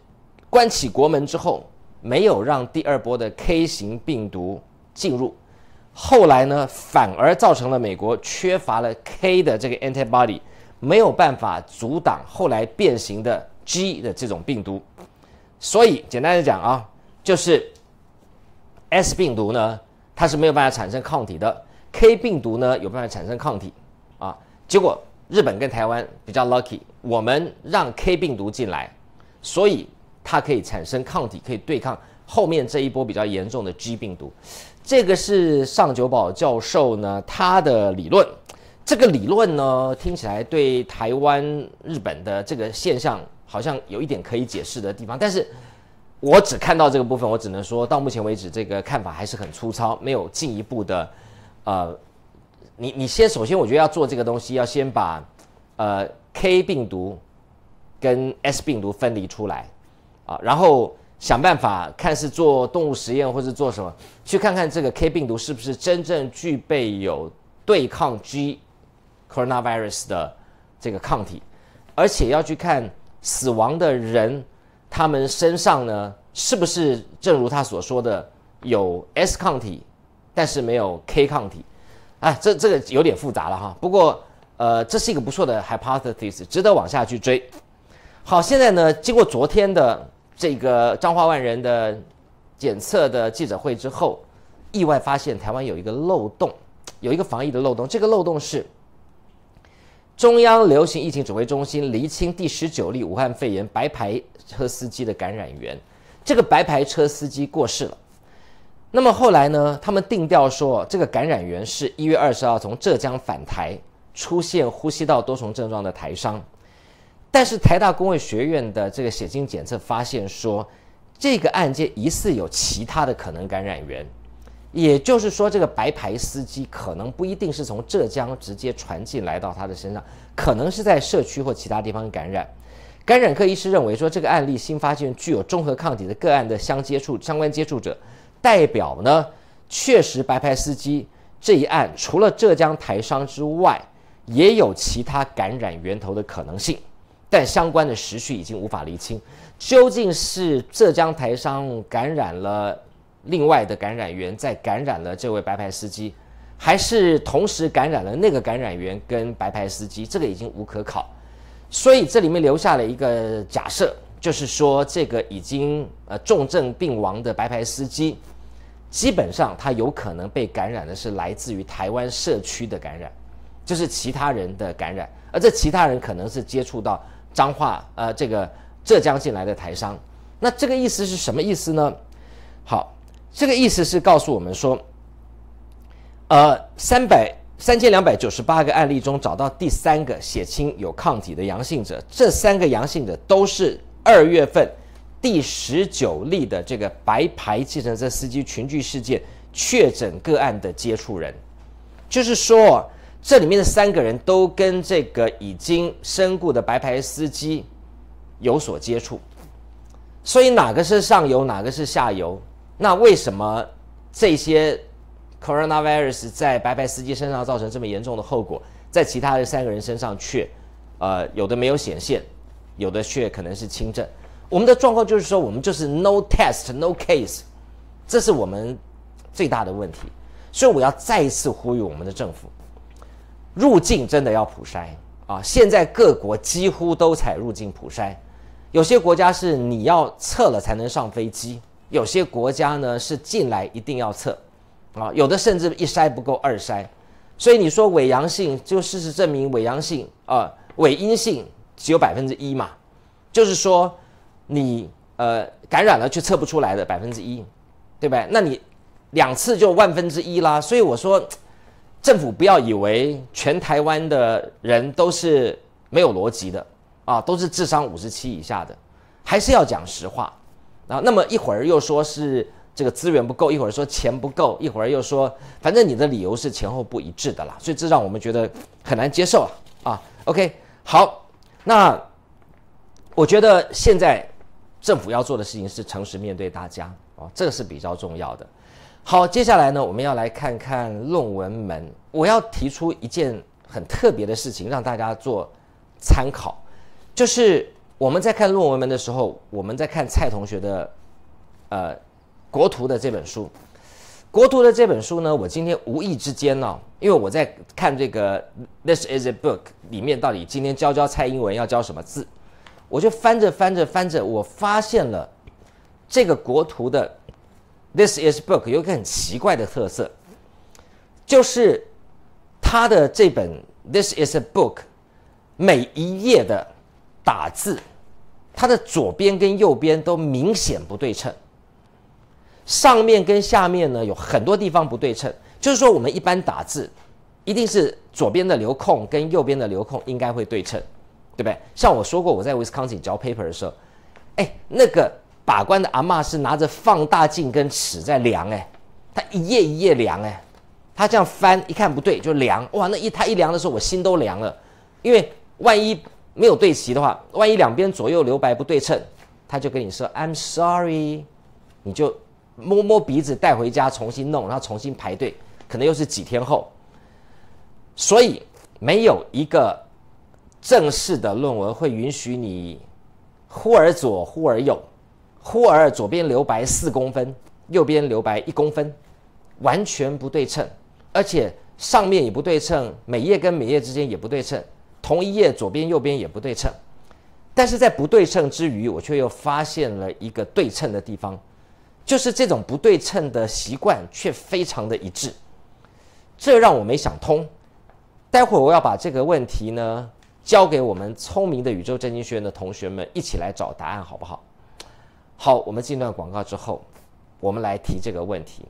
关起国门之后，没有让第二波的 K 型病毒。进入，后来呢，反而造成了美国缺乏了 K 的这个 antibody，没有办法阻挡后来变形的 G 的这种病毒。所以简单的讲啊，就是 S 病毒呢，它是没有办法产生抗体的；K 病毒呢，有办法产生抗体。啊，结果日本跟台湾比较 lucky，我们让 K 病毒进来，所以它可以产生抗体，可以对抗后面这一波比较严重的 G 病毒。这个是尚九保教授呢，他的理论，这个理论呢听起来对台湾、日本的这个现象好像有一点可以解释的地方，但是，我只看到这个部分，我只能说到目前为止这个看法还是很粗糙，没有进一步的，呃，你你先首先我觉得要做这个东西，要先把呃 K 病毒跟 S 病毒分离出来，啊，然后。想办法看是做动物实验，或是做什么，去看看这个 K 病毒是不是真正具备有对抗 G coronavirus 的这个抗体，而且要去看死亡的人，他们身上呢是不是正如他所说的有 S 抗体，但是没有 K 抗体，哎，这这个有点复杂了哈。不过呃，这是一个不错的 hypothesis，值得往下去追。好，现在呢，经过昨天的。这个彰化万人的检测的记者会之后，意外发现台湾有一个漏洞，有一个防疫的漏洞。这个漏洞是中央流行疫情指挥中心厘清第十九例武汉肺炎白牌车司机的感染源，这个白牌车司机过世了。那么后来呢？他们定调说，这个感染源是一月二十号从浙江返台出现呼吸道多重症状的台商。但是台大公卫学院的这个血清检测发现说，这个案件疑似有其他的可能感染源，也就是说，这个白牌司机可能不一定是从浙江直接传进来到他的身上，可能是在社区或其他地方感染。感染科医师认为说，这个案例新发现具有中和抗体的个案的相接触相关接触者，代表呢，确实白牌司机这一案除了浙江台商之外，也有其他感染源头的可能性。但相关的时序已经无法厘清，究竟是浙江台商感染了另外的感染源，再感染了这位白牌司机，还是同时感染了那个感染源跟白牌司机？这个已经无可考，所以这里面留下了一个假设，就是说这个已经呃重症病亡的白牌司机，基本上他有可能被感染的是来自于台湾社区的感染，就是其他人的感染，而这其他人可能是接触到。彰化呃，这个浙江进来的台商，那这个意思是什么意思呢？好，这个意思是告诉我们说，呃，三百三千两百九十八个案例中找到第三个血清有抗体的阳性者，这三个阳性者都是二月份第十九例的这个白牌计程车司机群聚事件确诊个案的接触人，就是说。这里面的三个人都跟这个已经身故的白牌司机有所接触，所以哪个是上游，哪个是下游？那为什么这些 coronavirus 在白牌司机身上造成这么严重的后果，在其他的三个人身上却呃有的没有显现，有的却可能是轻症？我们的状况就是说，我们就是 no test, no case，这是我们最大的问题。所以我要再一次呼吁我们的政府。入境真的要普筛啊！现在各国几乎都采入境普筛，有些国家是你要测了才能上飞机，有些国家呢是进来一定要测，啊，有的甚至一筛不够二筛，所以你说伪阳性，就事实证明伪阳性啊，伪阴性只有百分之一嘛，就是说你呃感染了却测不出来的百分之一，对吧？那你两次就万分之一啦，所以我说。政府不要以为全台湾的人都是没有逻辑的啊，都是智商五十七以下的，还是要讲实话啊。那么一会儿又说是这个资源不够，一会儿说钱不够，一会儿又说，反正你的理由是前后不一致的啦，所以这让我们觉得很难接受啊。啊，OK，好，那我觉得现在政府要做的事情是诚实面对大家啊，这个是比较重要的。好，接下来呢，我们要来看看论文门。我要提出一件很特别的事情，让大家做参考，就是我们在看论文门的时候，我们在看蔡同学的，呃，国图的这本书，国图的这本书呢，我今天无意之间呢，因为我在看这个《This Is a Book》里面，到底今天教教蔡英文要教什么字，我就翻着翻着翻着，我发现了这个国图的。This is book 有一个很奇怪的特色，就是它的这本 This is a book 每一页的打字，它的左边跟右边都明显不对称，上面跟下面呢有很多地方不对称。就是说我们一般打字，一定是左边的留空跟右边的留空应该会对称，对不对？像我说过我在 Wisconsin 教 paper 的时候，哎，那个。把关的阿妈是拿着放大镜跟尺在量哎，她一页一页量哎，她这样翻一看不对就量哇那一她一量的时候我心都凉了，因为万一没有对齐的话，万一两边左右留白不对称，他就跟你说 I'm sorry，你就摸摸鼻子带回家重新弄，然后重新排队，可能又是几天后。所以没有一个正式的论文会允许你忽而左忽而右。忽而左边留白四公分，右边留白一公分，完全不对称，而且上面也不对称，每页跟每页之间也不对称，同一页左边右边也不对称。但是在不对称之余，我却又发现了一个对称的地方，就是这种不对称的习惯却非常的一致，这让我没想通。待会我要把这个问题呢交给我们聪明的宇宙真经学院的同学们一起来找答案，好不好？好，我们进段广告之后，我们来提这个问题。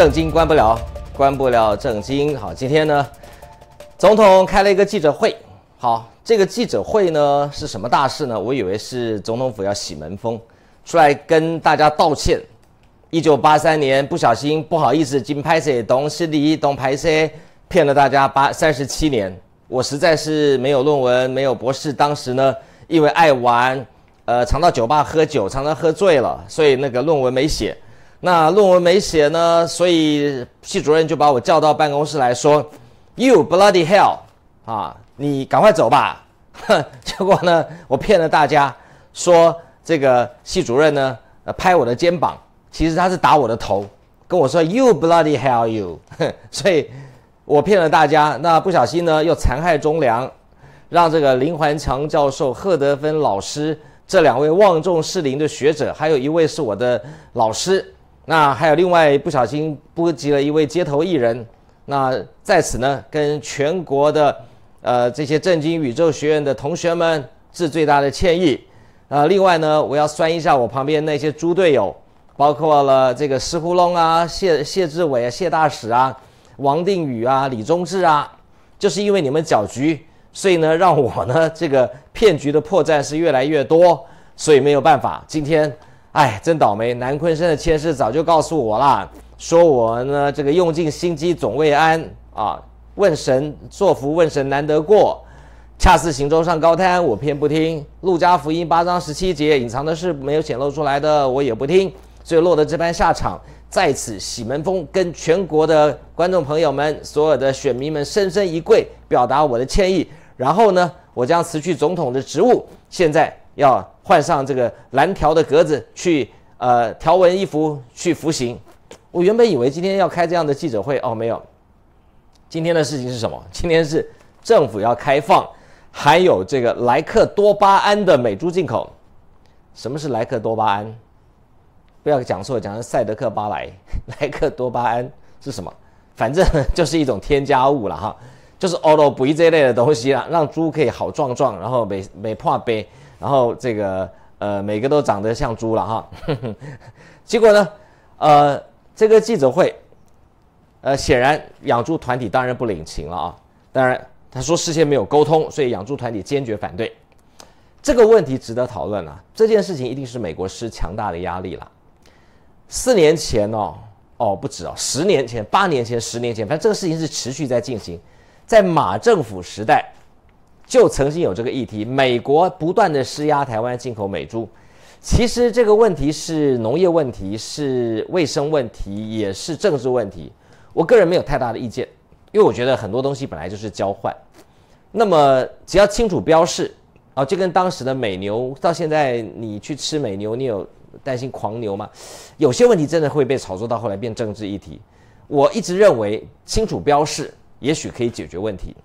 正经关不了，关不了正经。好，今天呢，总统开了一个记者会。好，这个记者会呢是什么大事呢？我以为是总统府要洗门风，出来跟大家道歉。一九八三年不小心，不好意思，金拍 C，东西里东拍 C，骗了大家八三十七年。我实在是没有论文，没有博士。当时呢，因为爱玩，呃，常到酒吧喝酒，常常喝醉了，所以那个论文没写。那论文没写呢，所以系主任就把我叫到办公室来说：“You bloody hell！啊，你赶快走吧。”结果呢，我骗了大家，说这个系主任呢拍我的肩膀，其实他是打我的头，跟我说：“You bloody hell you！” 所以，我骗了大家，那不小心呢又残害忠良，让这个林环强教授、贺德芬老师这两位望重士林的学者，还有一位是我的老师。那还有另外不小心波及了一位街头艺人，那在此呢跟全国的呃这些震惊宇宙学院的同学们致最大的歉意。啊，另外呢我要酸一下我旁边那些猪队友，包括了这个石窟龙啊、谢谢志伟啊、谢大使啊、王定宇啊、李宗志啊，就是因为你们搅局，所以呢让我呢这个骗局的破绽是越来越多，所以没有办法，今天。哎，真倒霉！南昆生的千师早就告诉我了，说我呢这个用尽心机总未安啊，问神作福问神难得过，恰似行舟上高滩，我偏不听。路加福音八章十七节，隐藏的事没有显露出来的，我也不听，最后落得这般下场。在此，喜门峰跟全国的观众朋友们、所有的选民们深深一跪，表达我的歉意。然后呢，我将辞去总统的职务，现在要。换上这个蓝条的格子去，呃，条纹衣服去服刑。我原本以为今天要开这样的记者会，哦，没有。今天的事情是什么？今天是政府要开放含有这个莱克多巴胺的美猪进口。什么是莱克多巴胺？不要讲错，讲成赛德克巴莱。莱克多巴胺是什么？反正就是一种添加物了哈，就是欧罗培这类的东西啊，让猪可以好壮壮，然后美美怕被。然后这个呃每个都长得像猪了哈，结果呢，呃这个记者会，呃显然养猪团体当然不领情了啊，当然他说事先没有沟通，所以养猪团体坚决反对，这个问题值得讨论啊，这件事情一定是美国施强大的压力了，四年前哦哦不止哦十年前八年前十年前，反正这个事情是持续在进行，在马政府时代。就曾经有这个议题，美国不断的施压台湾进口美猪，其实这个问题是农业问题，是卫生问题，也是政治问题。我个人没有太大的意见，因为我觉得很多东西本来就是交换，那么只要清楚标示，啊，就跟当时的美牛到现在，你去吃美牛，你有担心狂牛吗？有些问题真的会被炒作到后来变政治议题。我一直认为清楚标示，也许可以解决问题。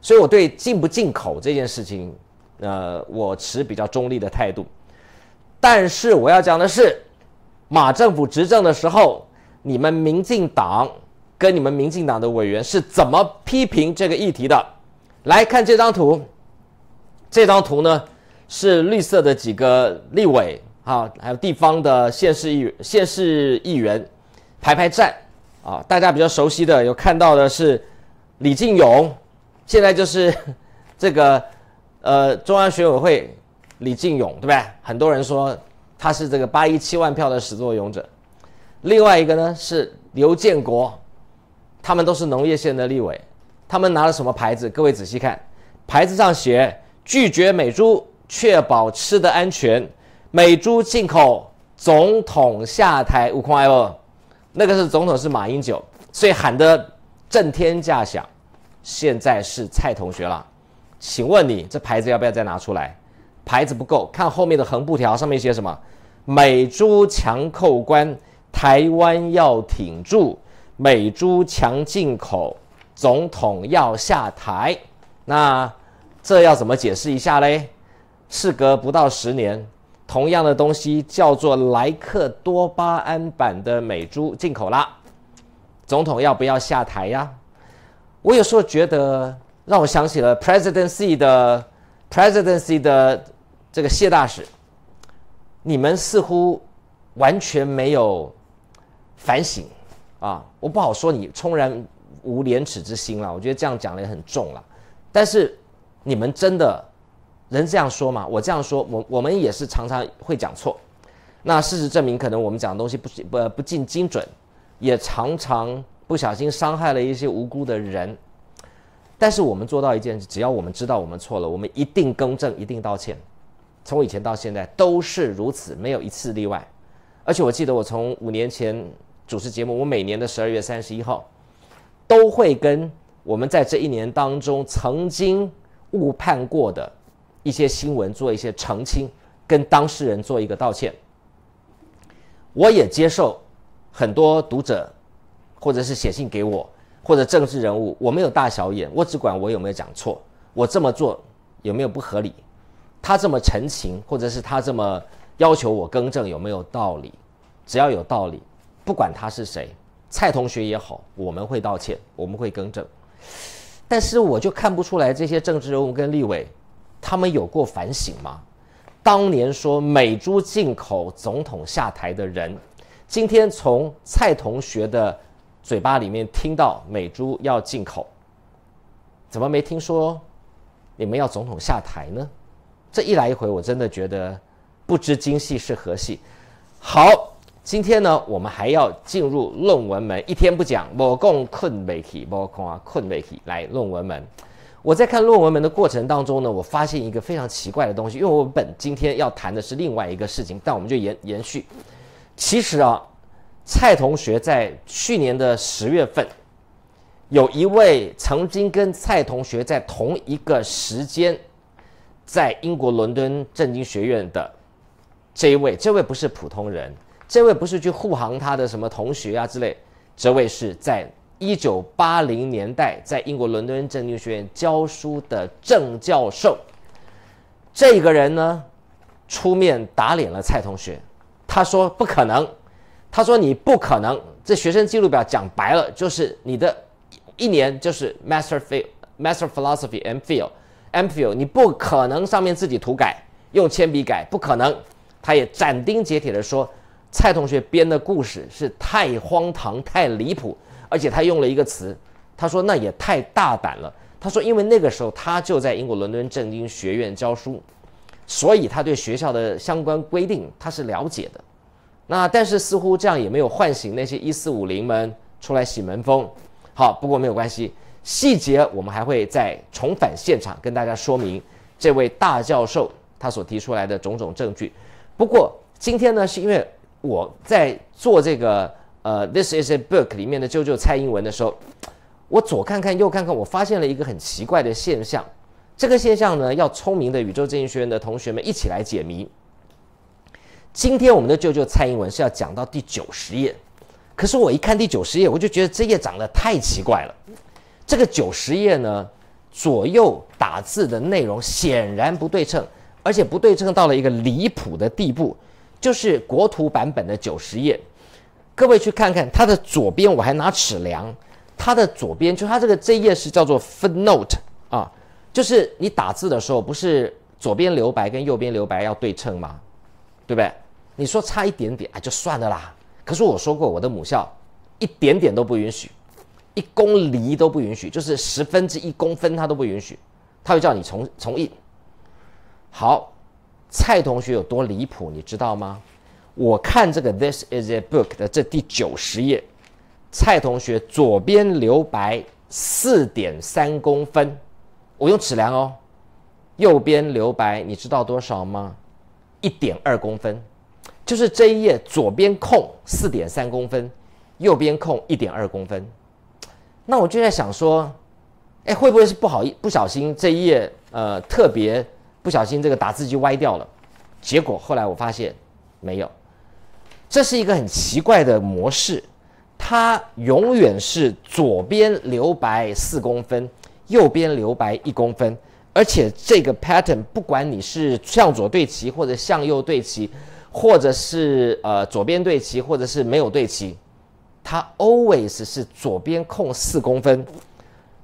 所以，我对进不进口这件事情，呃，我持比较中立的态度。但是，我要讲的是，马政府执政的时候，你们民进党跟你们民进党的委员是怎么批评这个议题的？来看这张图，这张图呢是绿色的几个立委啊，还有地方的县市议员、县市议员排排站啊，大家比较熟悉的有看到的是李进勇。现在就是 这个，呃，中央学委会李进勇，对不对？很多人说他是这个八一七万票的始作俑者。另外一个呢是刘建国，他们都是农业县的立委，他们拿了什么牌子？各位仔细看，牌子上写“拒绝美猪，确保吃的安全”。美猪进口，总统下台，悟空哎不，那个是总统是马英九，所以喊得震天价响。现在是蔡同学了，请问你这牌子要不要再拿出来？牌子不够，看后面的横布条上面写什么？美猪强扣关，台湾要挺住；美猪强进口，总统要下台。那这要怎么解释一下嘞？事隔不到十年，同样的东西叫做莱克多巴胺版的美猪进口啦，总统要不要下台呀？我有时候觉得，让我想起了 presidency 的 presidency 的这个谢大使。你们似乎完全没有反省啊！我不好说你充然无廉耻之心了，我觉得这样讲的也很重了。但是你们真的能这样说吗？我这样说，我我们也是常常会讲错。那事实证明，可能我们讲的东西不不不尽精准，也常常。不小心伤害了一些无辜的人，但是我们做到一件事：只要我们知道我们错了，我们一定更正，一定道歉。从以前到现在都是如此，没有一次例外。而且我记得，我从五年前主持节目，我每年的十二月三十一号，都会跟我们在这一年当中曾经误判过的一些新闻做一些澄清，跟当事人做一个道歉。我也接受很多读者。或者是写信给我，或者政治人物，我没有大小眼，我只管我有没有讲错，我这么做有没有不合理，他这么陈情，或者是他这么要求我更正有没有道理？只要有道理，不管他是谁，蔡同学也好，我们会道歉，我们会更正。但是我就看不出来这些政治人物跟立委，他们有过反省吗？当年说美猪进口总统下台的人，今天从蔡同学的。嘴巴里面听到美猪要进口，怎么没听说你们要总统下台呢？这一来一回，我真的觉得不知今夕是何夕。好，今天呢，我们还要进入论文门。一天不讲，我共困美体，我共啊困美体，来，论文门。我在看论文门的过程当中呢，我发现一个非常奇怪的东西。因为我本今天要谈的是另外一个事情，但我们就延延续。其实啊。蔡同学在去年的十月份，有一位曾经跟蔡同学在同一个时间，在英国伦敦政经学院的这一位，这位不是普通人，这位不是去护航他的什么同学啊之类，这位是在一九八零年代在英国伦敦政经学院教书的郑教授，这个人呢，出面打脸了蔡同学，他说不可能。他说：“你不可能，这学生记录表讲白了就是你的，一年就是 master fil master philosophy m fil m fil，你不可能上面自己涂改用铅笔改，不可能。”他也斩钉截铁地说：“蔡同学编的故事是太荒唐、太离谱，而且他用了一个词，他说那也太大胆了。”他说：“因为那个时候他就在英国伦敦政经学院教书，所以他对学校的相关规定他是了解的。”那但是似乎这样也没有唤醒那些一四五零们出来洗门风，好不过没有关系，细节我们还会再重返现场跟大家说明。这位大教授他所提出来的种种证据，不过今天呢是因为我在做这个呃《This Is a Book》里面的舅舅蔡英文的时候，我左看看右看看，我发现了一个很奇怪的现象，这个现象呢要聪明的宇宙经济学院的同学们一起来解谜。今天我们的舅舅蔡英文是要讲到第九十页，可是我一看第九十页，我就觉得这页长得太奇怪了。这个九十页呢，左右打字的内容显然不对称，而且不对称到了一个离谱的地步。就是国图版本的九十页，各位去看看它的左边，我还拿尺量它的左边，就它这个这页是叫做 footnote 啊，就是你打字的时候不是左边留白跟右边留白要对称吗？对不对？你说差一点点啊，就算了啦。可是我说过，我的母校一点点都不允许，一公里都不允许，就是十分之一公分他都不允许，他会叫你重重印。好，蔡同学有多离谱，你知道吗？我看这个《This is a book》的这第九十页，蔡同学左边留白四点三公分，我用尺量哦。右边留白，你知道多少吗？一点二公分，就是这一页左边空四点三公分，右边空一点二公分。那我就在想说，哎，会不会是不好意不小心这一页呃特别不小心这个打字机歪掉了？结果后来我发现没有，这是一个很奇怪的模式，它永远是左边留白四公分，右边留白一公分。而且这个 pattern 不管你是向左对齐或者向右对齐，或者是呃左边对齐或者是没有对齐，它 always 是左边空四公分，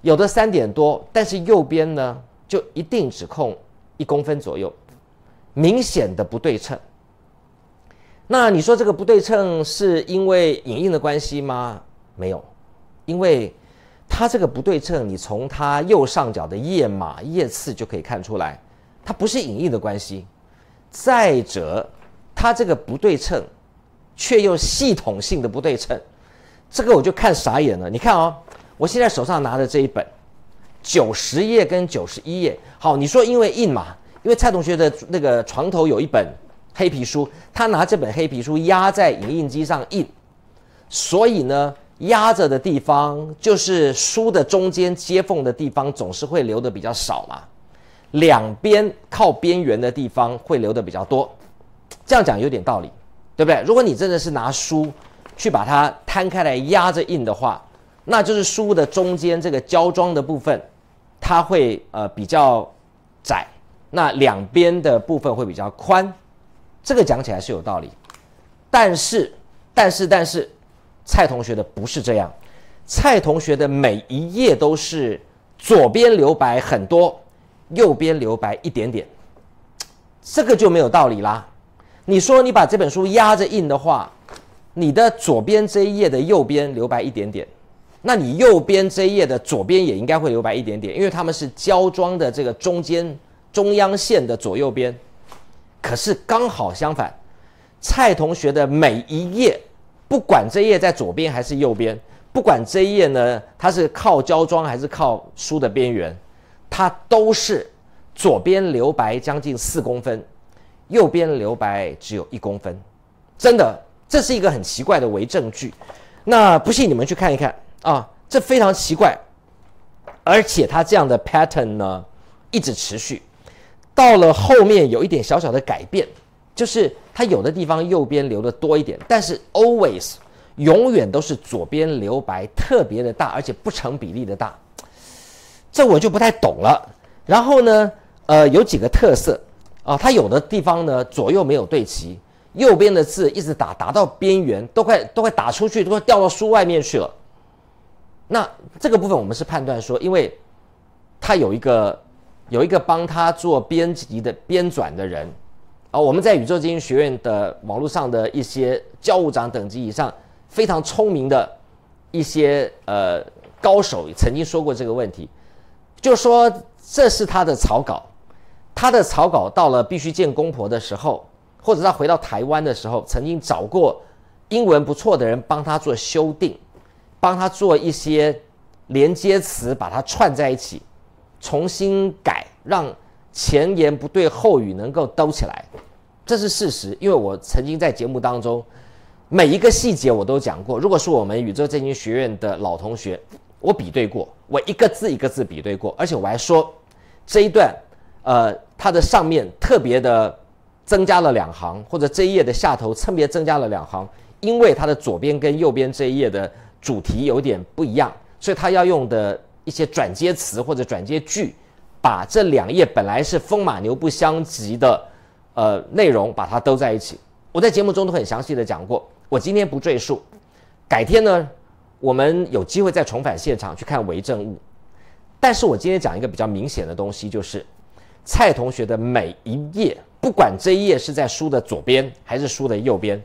有的三点多，但是右边呢就一定只空一公分左右，明显的不对称。那你说这个不对称是因为影印的关系吗？没有，因为。它这个不对称，你从它右上角的页码页次就可以看出来，它不是影印的关系。再者，它这个不对称，却又系统性的不对称，这个我就看傻眼了。你看哦，我现在手上拿的这一本九十页跟九十一页，好，你说因为印嘛，因为蔡同学的那个床头有一本黑皮书，他拿这本黑皮书压在影印机上印，所以呢。压着的地方就是书的中间接缝的地方，总是会留的比较少嘛。两边靠边缘的地方会留的比较多。这样讲有点道理，对不对？如果你真的是拿书去把它摊开来压着印的话，那就是书的中间这个胶装的部分，它会呃比较窄，那两边的部分会比较宽。这个讲起来是有道理，但是，但是，但是。蔡同学的不是这样，蔡同学的每一页都是左边留白很多，右边留白一点点，这个就没有道理啦。你说你把这本书压着印的话，你的左边这一页的右边留白一点点，那你右边这一页的左边也应该会留白一点点，因为他们是胶装的这个中间中央线的左右边，可是刚好相反，蔡同学的每一页。不管这页在左边还是右边，不管这一页呢，它是靠胶装还是靠书的边缘，它都是左边留白将近四公分，右边留白只有一公分。真的，这是一个很奇怪的伪证据。那不信你们去看一看啊，这非常奇怪，而且它这样的 pattern 呢，一直持续，到了后面有一点小小的改变。就是它有的地方右边留的多一点，但是 always 永远都是左边留白特别的大，而且不成比例的大，这我就不太懂了。然后呢，呃，有几个特色啊，它有的地方呢左右没有对齐，右边的字一直打打到边缘，都快都快打出去，都快掉到书外面去了。那这个部分我们是判断说，因为它有一个有一个帮他做编辑的编纂的人。啊，我们在宇宙精英学院的网络上的一些教务长等级以上非常聪明的一些呃高手曾经说过这个问题，就说这是他的草稿，他的草稿到了必须见公婆的时候，或者他回到台湾的时候，曾经找过英文不错的人帮他做修订，帮他做一些连接词，把它串在一起，重新改，让前言不对后语能够兜起来。这是事实，因为我曾经在节目当中，每一个细节我都讲过。如果是我们宇宙振兴学院的老同学，我比对过，我一个字一个字比对过，而且我还说，这一段，呃，它的上面特别的增加了两行，或者这一页的下头特别增加了两行，因为它的左边跟右边这一页的主题有点不一样，所以它要用的一些转接词或者转接句，把这两页本来是风马牛不相及的。呃，内容把它都在一起。我在节目中都很详细的讲过，我今天不赘述。改天呢，我们有机会再重返现场去看《伪证物》。但是我今天讲一个比较明显的东西，就是蔡同学的每一页，不管这一页是在书的左边还是书的右边，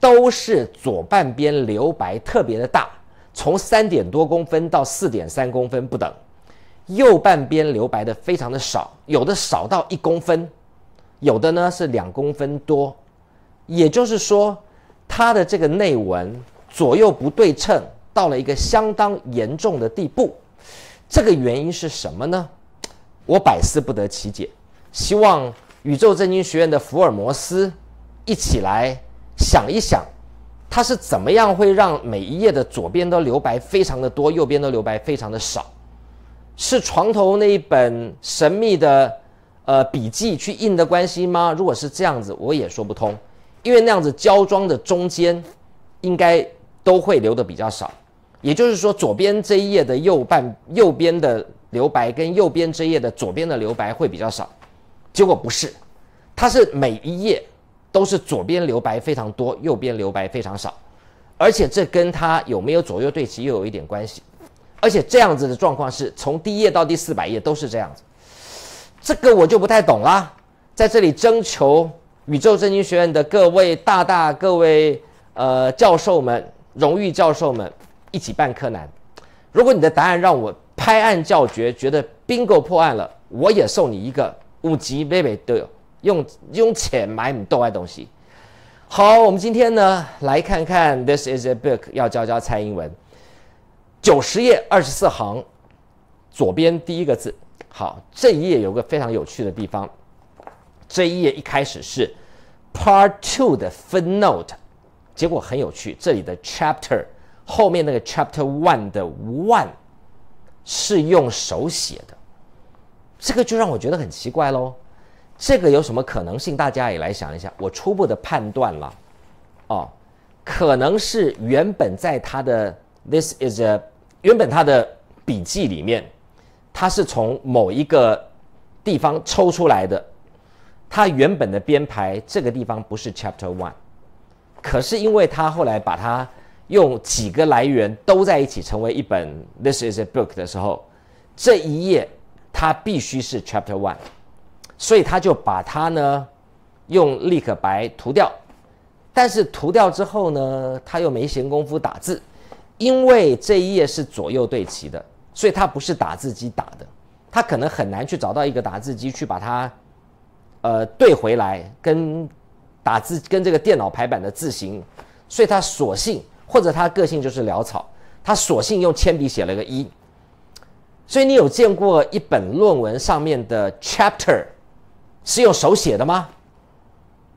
都是左半边留白特别的大，从三点多公分到四点三公分不等，右半边留白的非常的少，有的少到一公分。有的呢是两公分多，也就是说，它的这个内纹左右不对称，到了一个相当严重的地步。这个原因是什么呢？我百思不得其解。希望宇宙震经学院的福尔摩斯一起来想一想，它是怎么样会让每一页的左边都留白非常的多，右边都留白非常的少？是床头那一本神秘的？呃，笔记去印的关系吗？如果是这样子，我也说不通，因为那样子胶装的中间应该都会留的比较少，也就是说，左边这一页的右半右边的留白跟右边这页的左边的留白会比较少，结果不是，它是每一页都是左边留白非常多，右边留白非常少，而且这跟它有没有左右对齐又有一点关系，而且这样子的状况是从第一页到第四百页都是这样子。这个我就不太懂啦。在这里征求宇宙真经学院的各位大大、各位呃教授们、荣誉教授们一起办柯南。如果你的答案让我拍案叫绝，觉得 bingo 破案了，我也送你一个五级 baby，d 用用钱买你都爱东西。好，我们今天呢来看看 This is a book，要教教蔡英文，九十页二十四行，左边第一个字。好，这一页有个非常有趣的地方。这一页一开始是 Part Two 的分 Note，结果很有趣。这里的 Chapter 后面那个 Chapter One 的 One 是用手写的，这个就让我觉得很奇怪喽。这个有什么可能性？大家也来想一想。我初步的判断了，哦，可能是原本在他的 This is a 原本他的笔记里面。它是从某一个地方抽出来的，它原本的编排这个地方不是 Chapter One，可是因为它后来把它用几个来源都在一起成为一本 This is a book 的时候，这一页它必须是 Chapter One，所以他就把它呢用立可白涂掉，但是涂掉之后呢，他又没闲工夫打字，因为这一页是左右对齐的。所以它不是打字机打的，他可能很难去找到一个打字机去把它，呃，对回来跟打字跟这个电脑排版的字形，所以他索性或者他个性就是潦草，他索性用铅笔写了个一。所以你有见过一本论文上面的 chapter 是用手写的吗？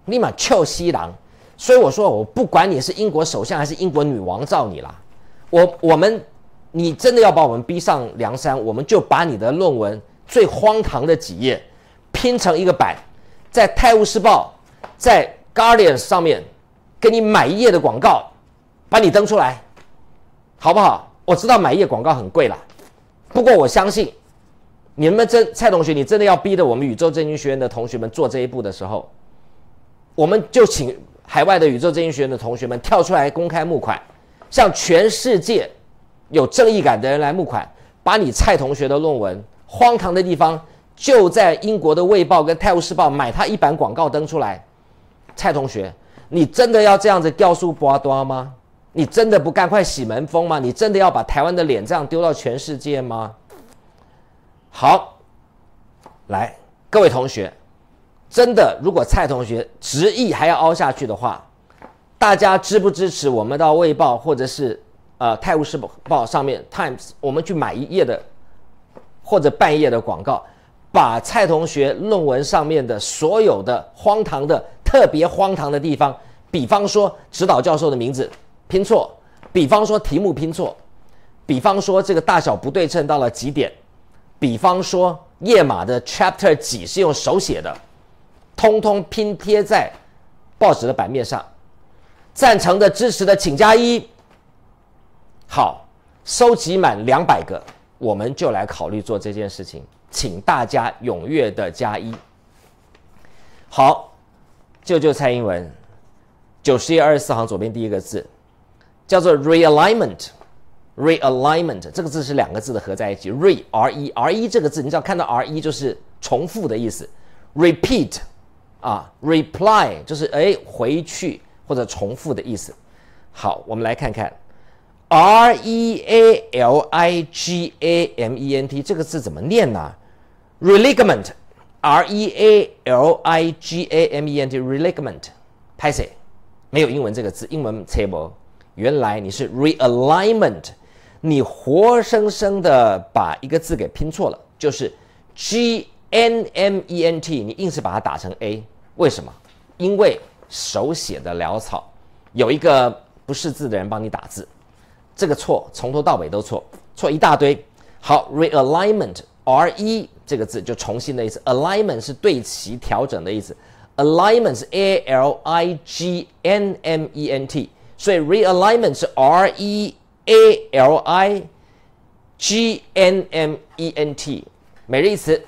立马翘西郎。所以我说我不管你是英国首相还是英国女王造你啦。我我们。你真的要把我们逼上梁山，我们就把你的论文最荒唐的几页拼成一个版，在《泰晤士报》、在《Guardian》上面给你买一页的广告，把你登出来，好不好？我知道买一页广告很贵了，不过我相信你们真蔡同学，你真的要逼得我们宇宙真经学院的同学们做这一步的时候，我们就请海外的宇宙真经学院的同学们跳出来公开募款，向全世界。有正义感的人来募款，把你蔡同学的论文荒唐的地方，就在英国的《卫报》跟《泰晤士报》买他一版广告登出来。蔡同学，你真的要这样子掉书多吗？你真的不赶快洗门风吗？你真的要把台湾的脸这样丢到全世界吗？好，来，各位同学，真的如果蔡同学执意还要凹下去的话，大家支不支持我们到《卫报》或者是？呃，《泰晤士报》上面《Times》，我们去买一页的或者半页的广告，把蔡同学论文上面的所有的荒唐的、特别荒唐的地方，比方说指导教授的名字拼错，比方说题目拼错，比方说这个大小不对称到了极点，比方说页码的 Chapter 几是用手写的，通通拼贴在报纸的版面上。赞成的、支持的，请加一。好，收集满两百个，我们就来考虑做这件事情。请大家踊跃的加一。好，就就蔡英文，九十页二十四行左边第一个字，叫做 realignment，realignment 这个字是两个字的合在一起。re r e r e 这个字，你知道看到 r e 就是重复的意思，repeat 啊，reply 就是哎回去或者重复的意思。好，我们来看看。R e a l i g a m e n t 这个字怎么念呢？Religament，R e a l i g a m e n t r e l i g a m e n t p a s 没有英文这个字，英文 table。原来你是 realignment，你活生生的把一个字给拼错了，就是 g n m e n t，你硬是把它打成 a，为什么？因为手写的潦草，有一个不识字的人帮你打字。这个错从头到尾都错，错一大堆。好，realignment，R-E 这个字就重新的意思，alignment 是对齐调整的意思，alignment 是 A-L-I-G-N-M-E-N-T，所以 realignment 是 R-E-A-L-I-G-N-M-E-N-T，每日一词。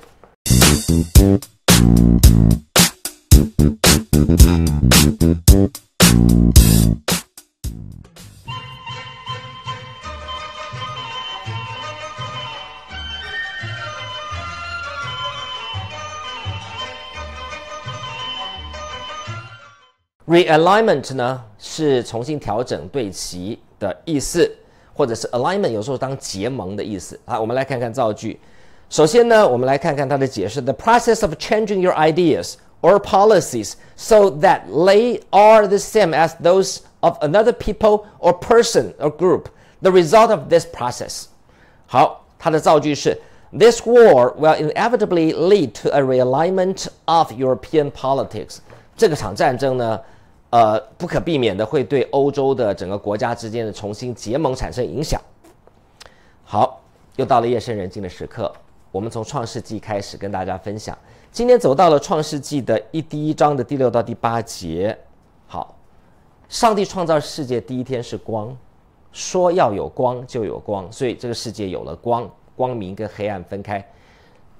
realignment 呢是重新调整对齐的意思，或者是 alignment 有时候当结盟的意思啊。我们来看看造句。首先呢，我们来看看它的解释：The process of changing your ideas or policies so that they are the same as those of another people or person or group. The result of this process. war will inevitably lead to a realignment of European politics。这个场战争呢，呃，不可避免的会对欧洲的整个国家之间的重新结盟产生影响。好，又到了夜深人静的时刻，我们从创世纪开始跟大家分享。今天走到了创世纪的一第一章的第六到第八节。好，上帝创造世界第一天是光，说要有光就有光，所以这个世界有了光，光明跟黑暗分开。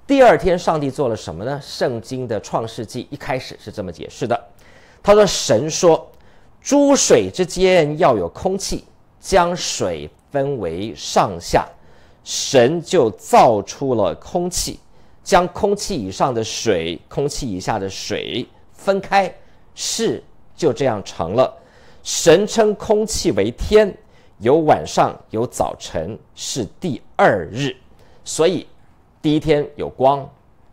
第二天，上帝做了什么呢？圣经的创世纪一开始是这么解释的。他说：“神说，诸水之间要有空气，将水分为上下。神就造出了空气，将空气以上的水、空气以下的水分开。是就这样成了。神称空气为天，有晚上，有早晨，是第二日。所以，第一天有光，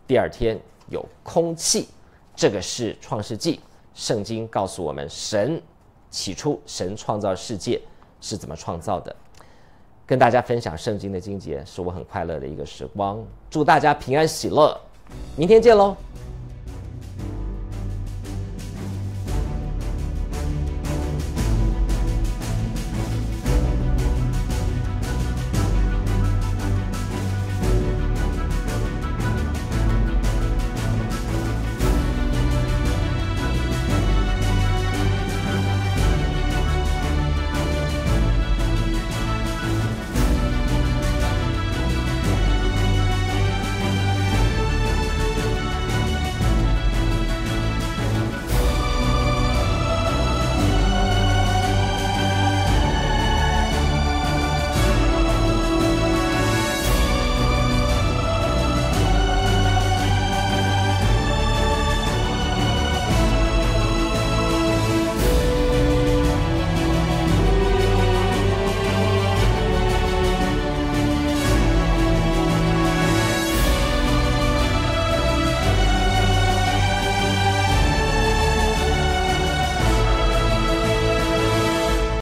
第二天有空气。这个是创世纪。”圣经告诉我们，神起初神创造世界是怎么创造的，跟大家分享圣经的经节是我很快乐的一个时光。祝大家平安喜乐，明天见喽。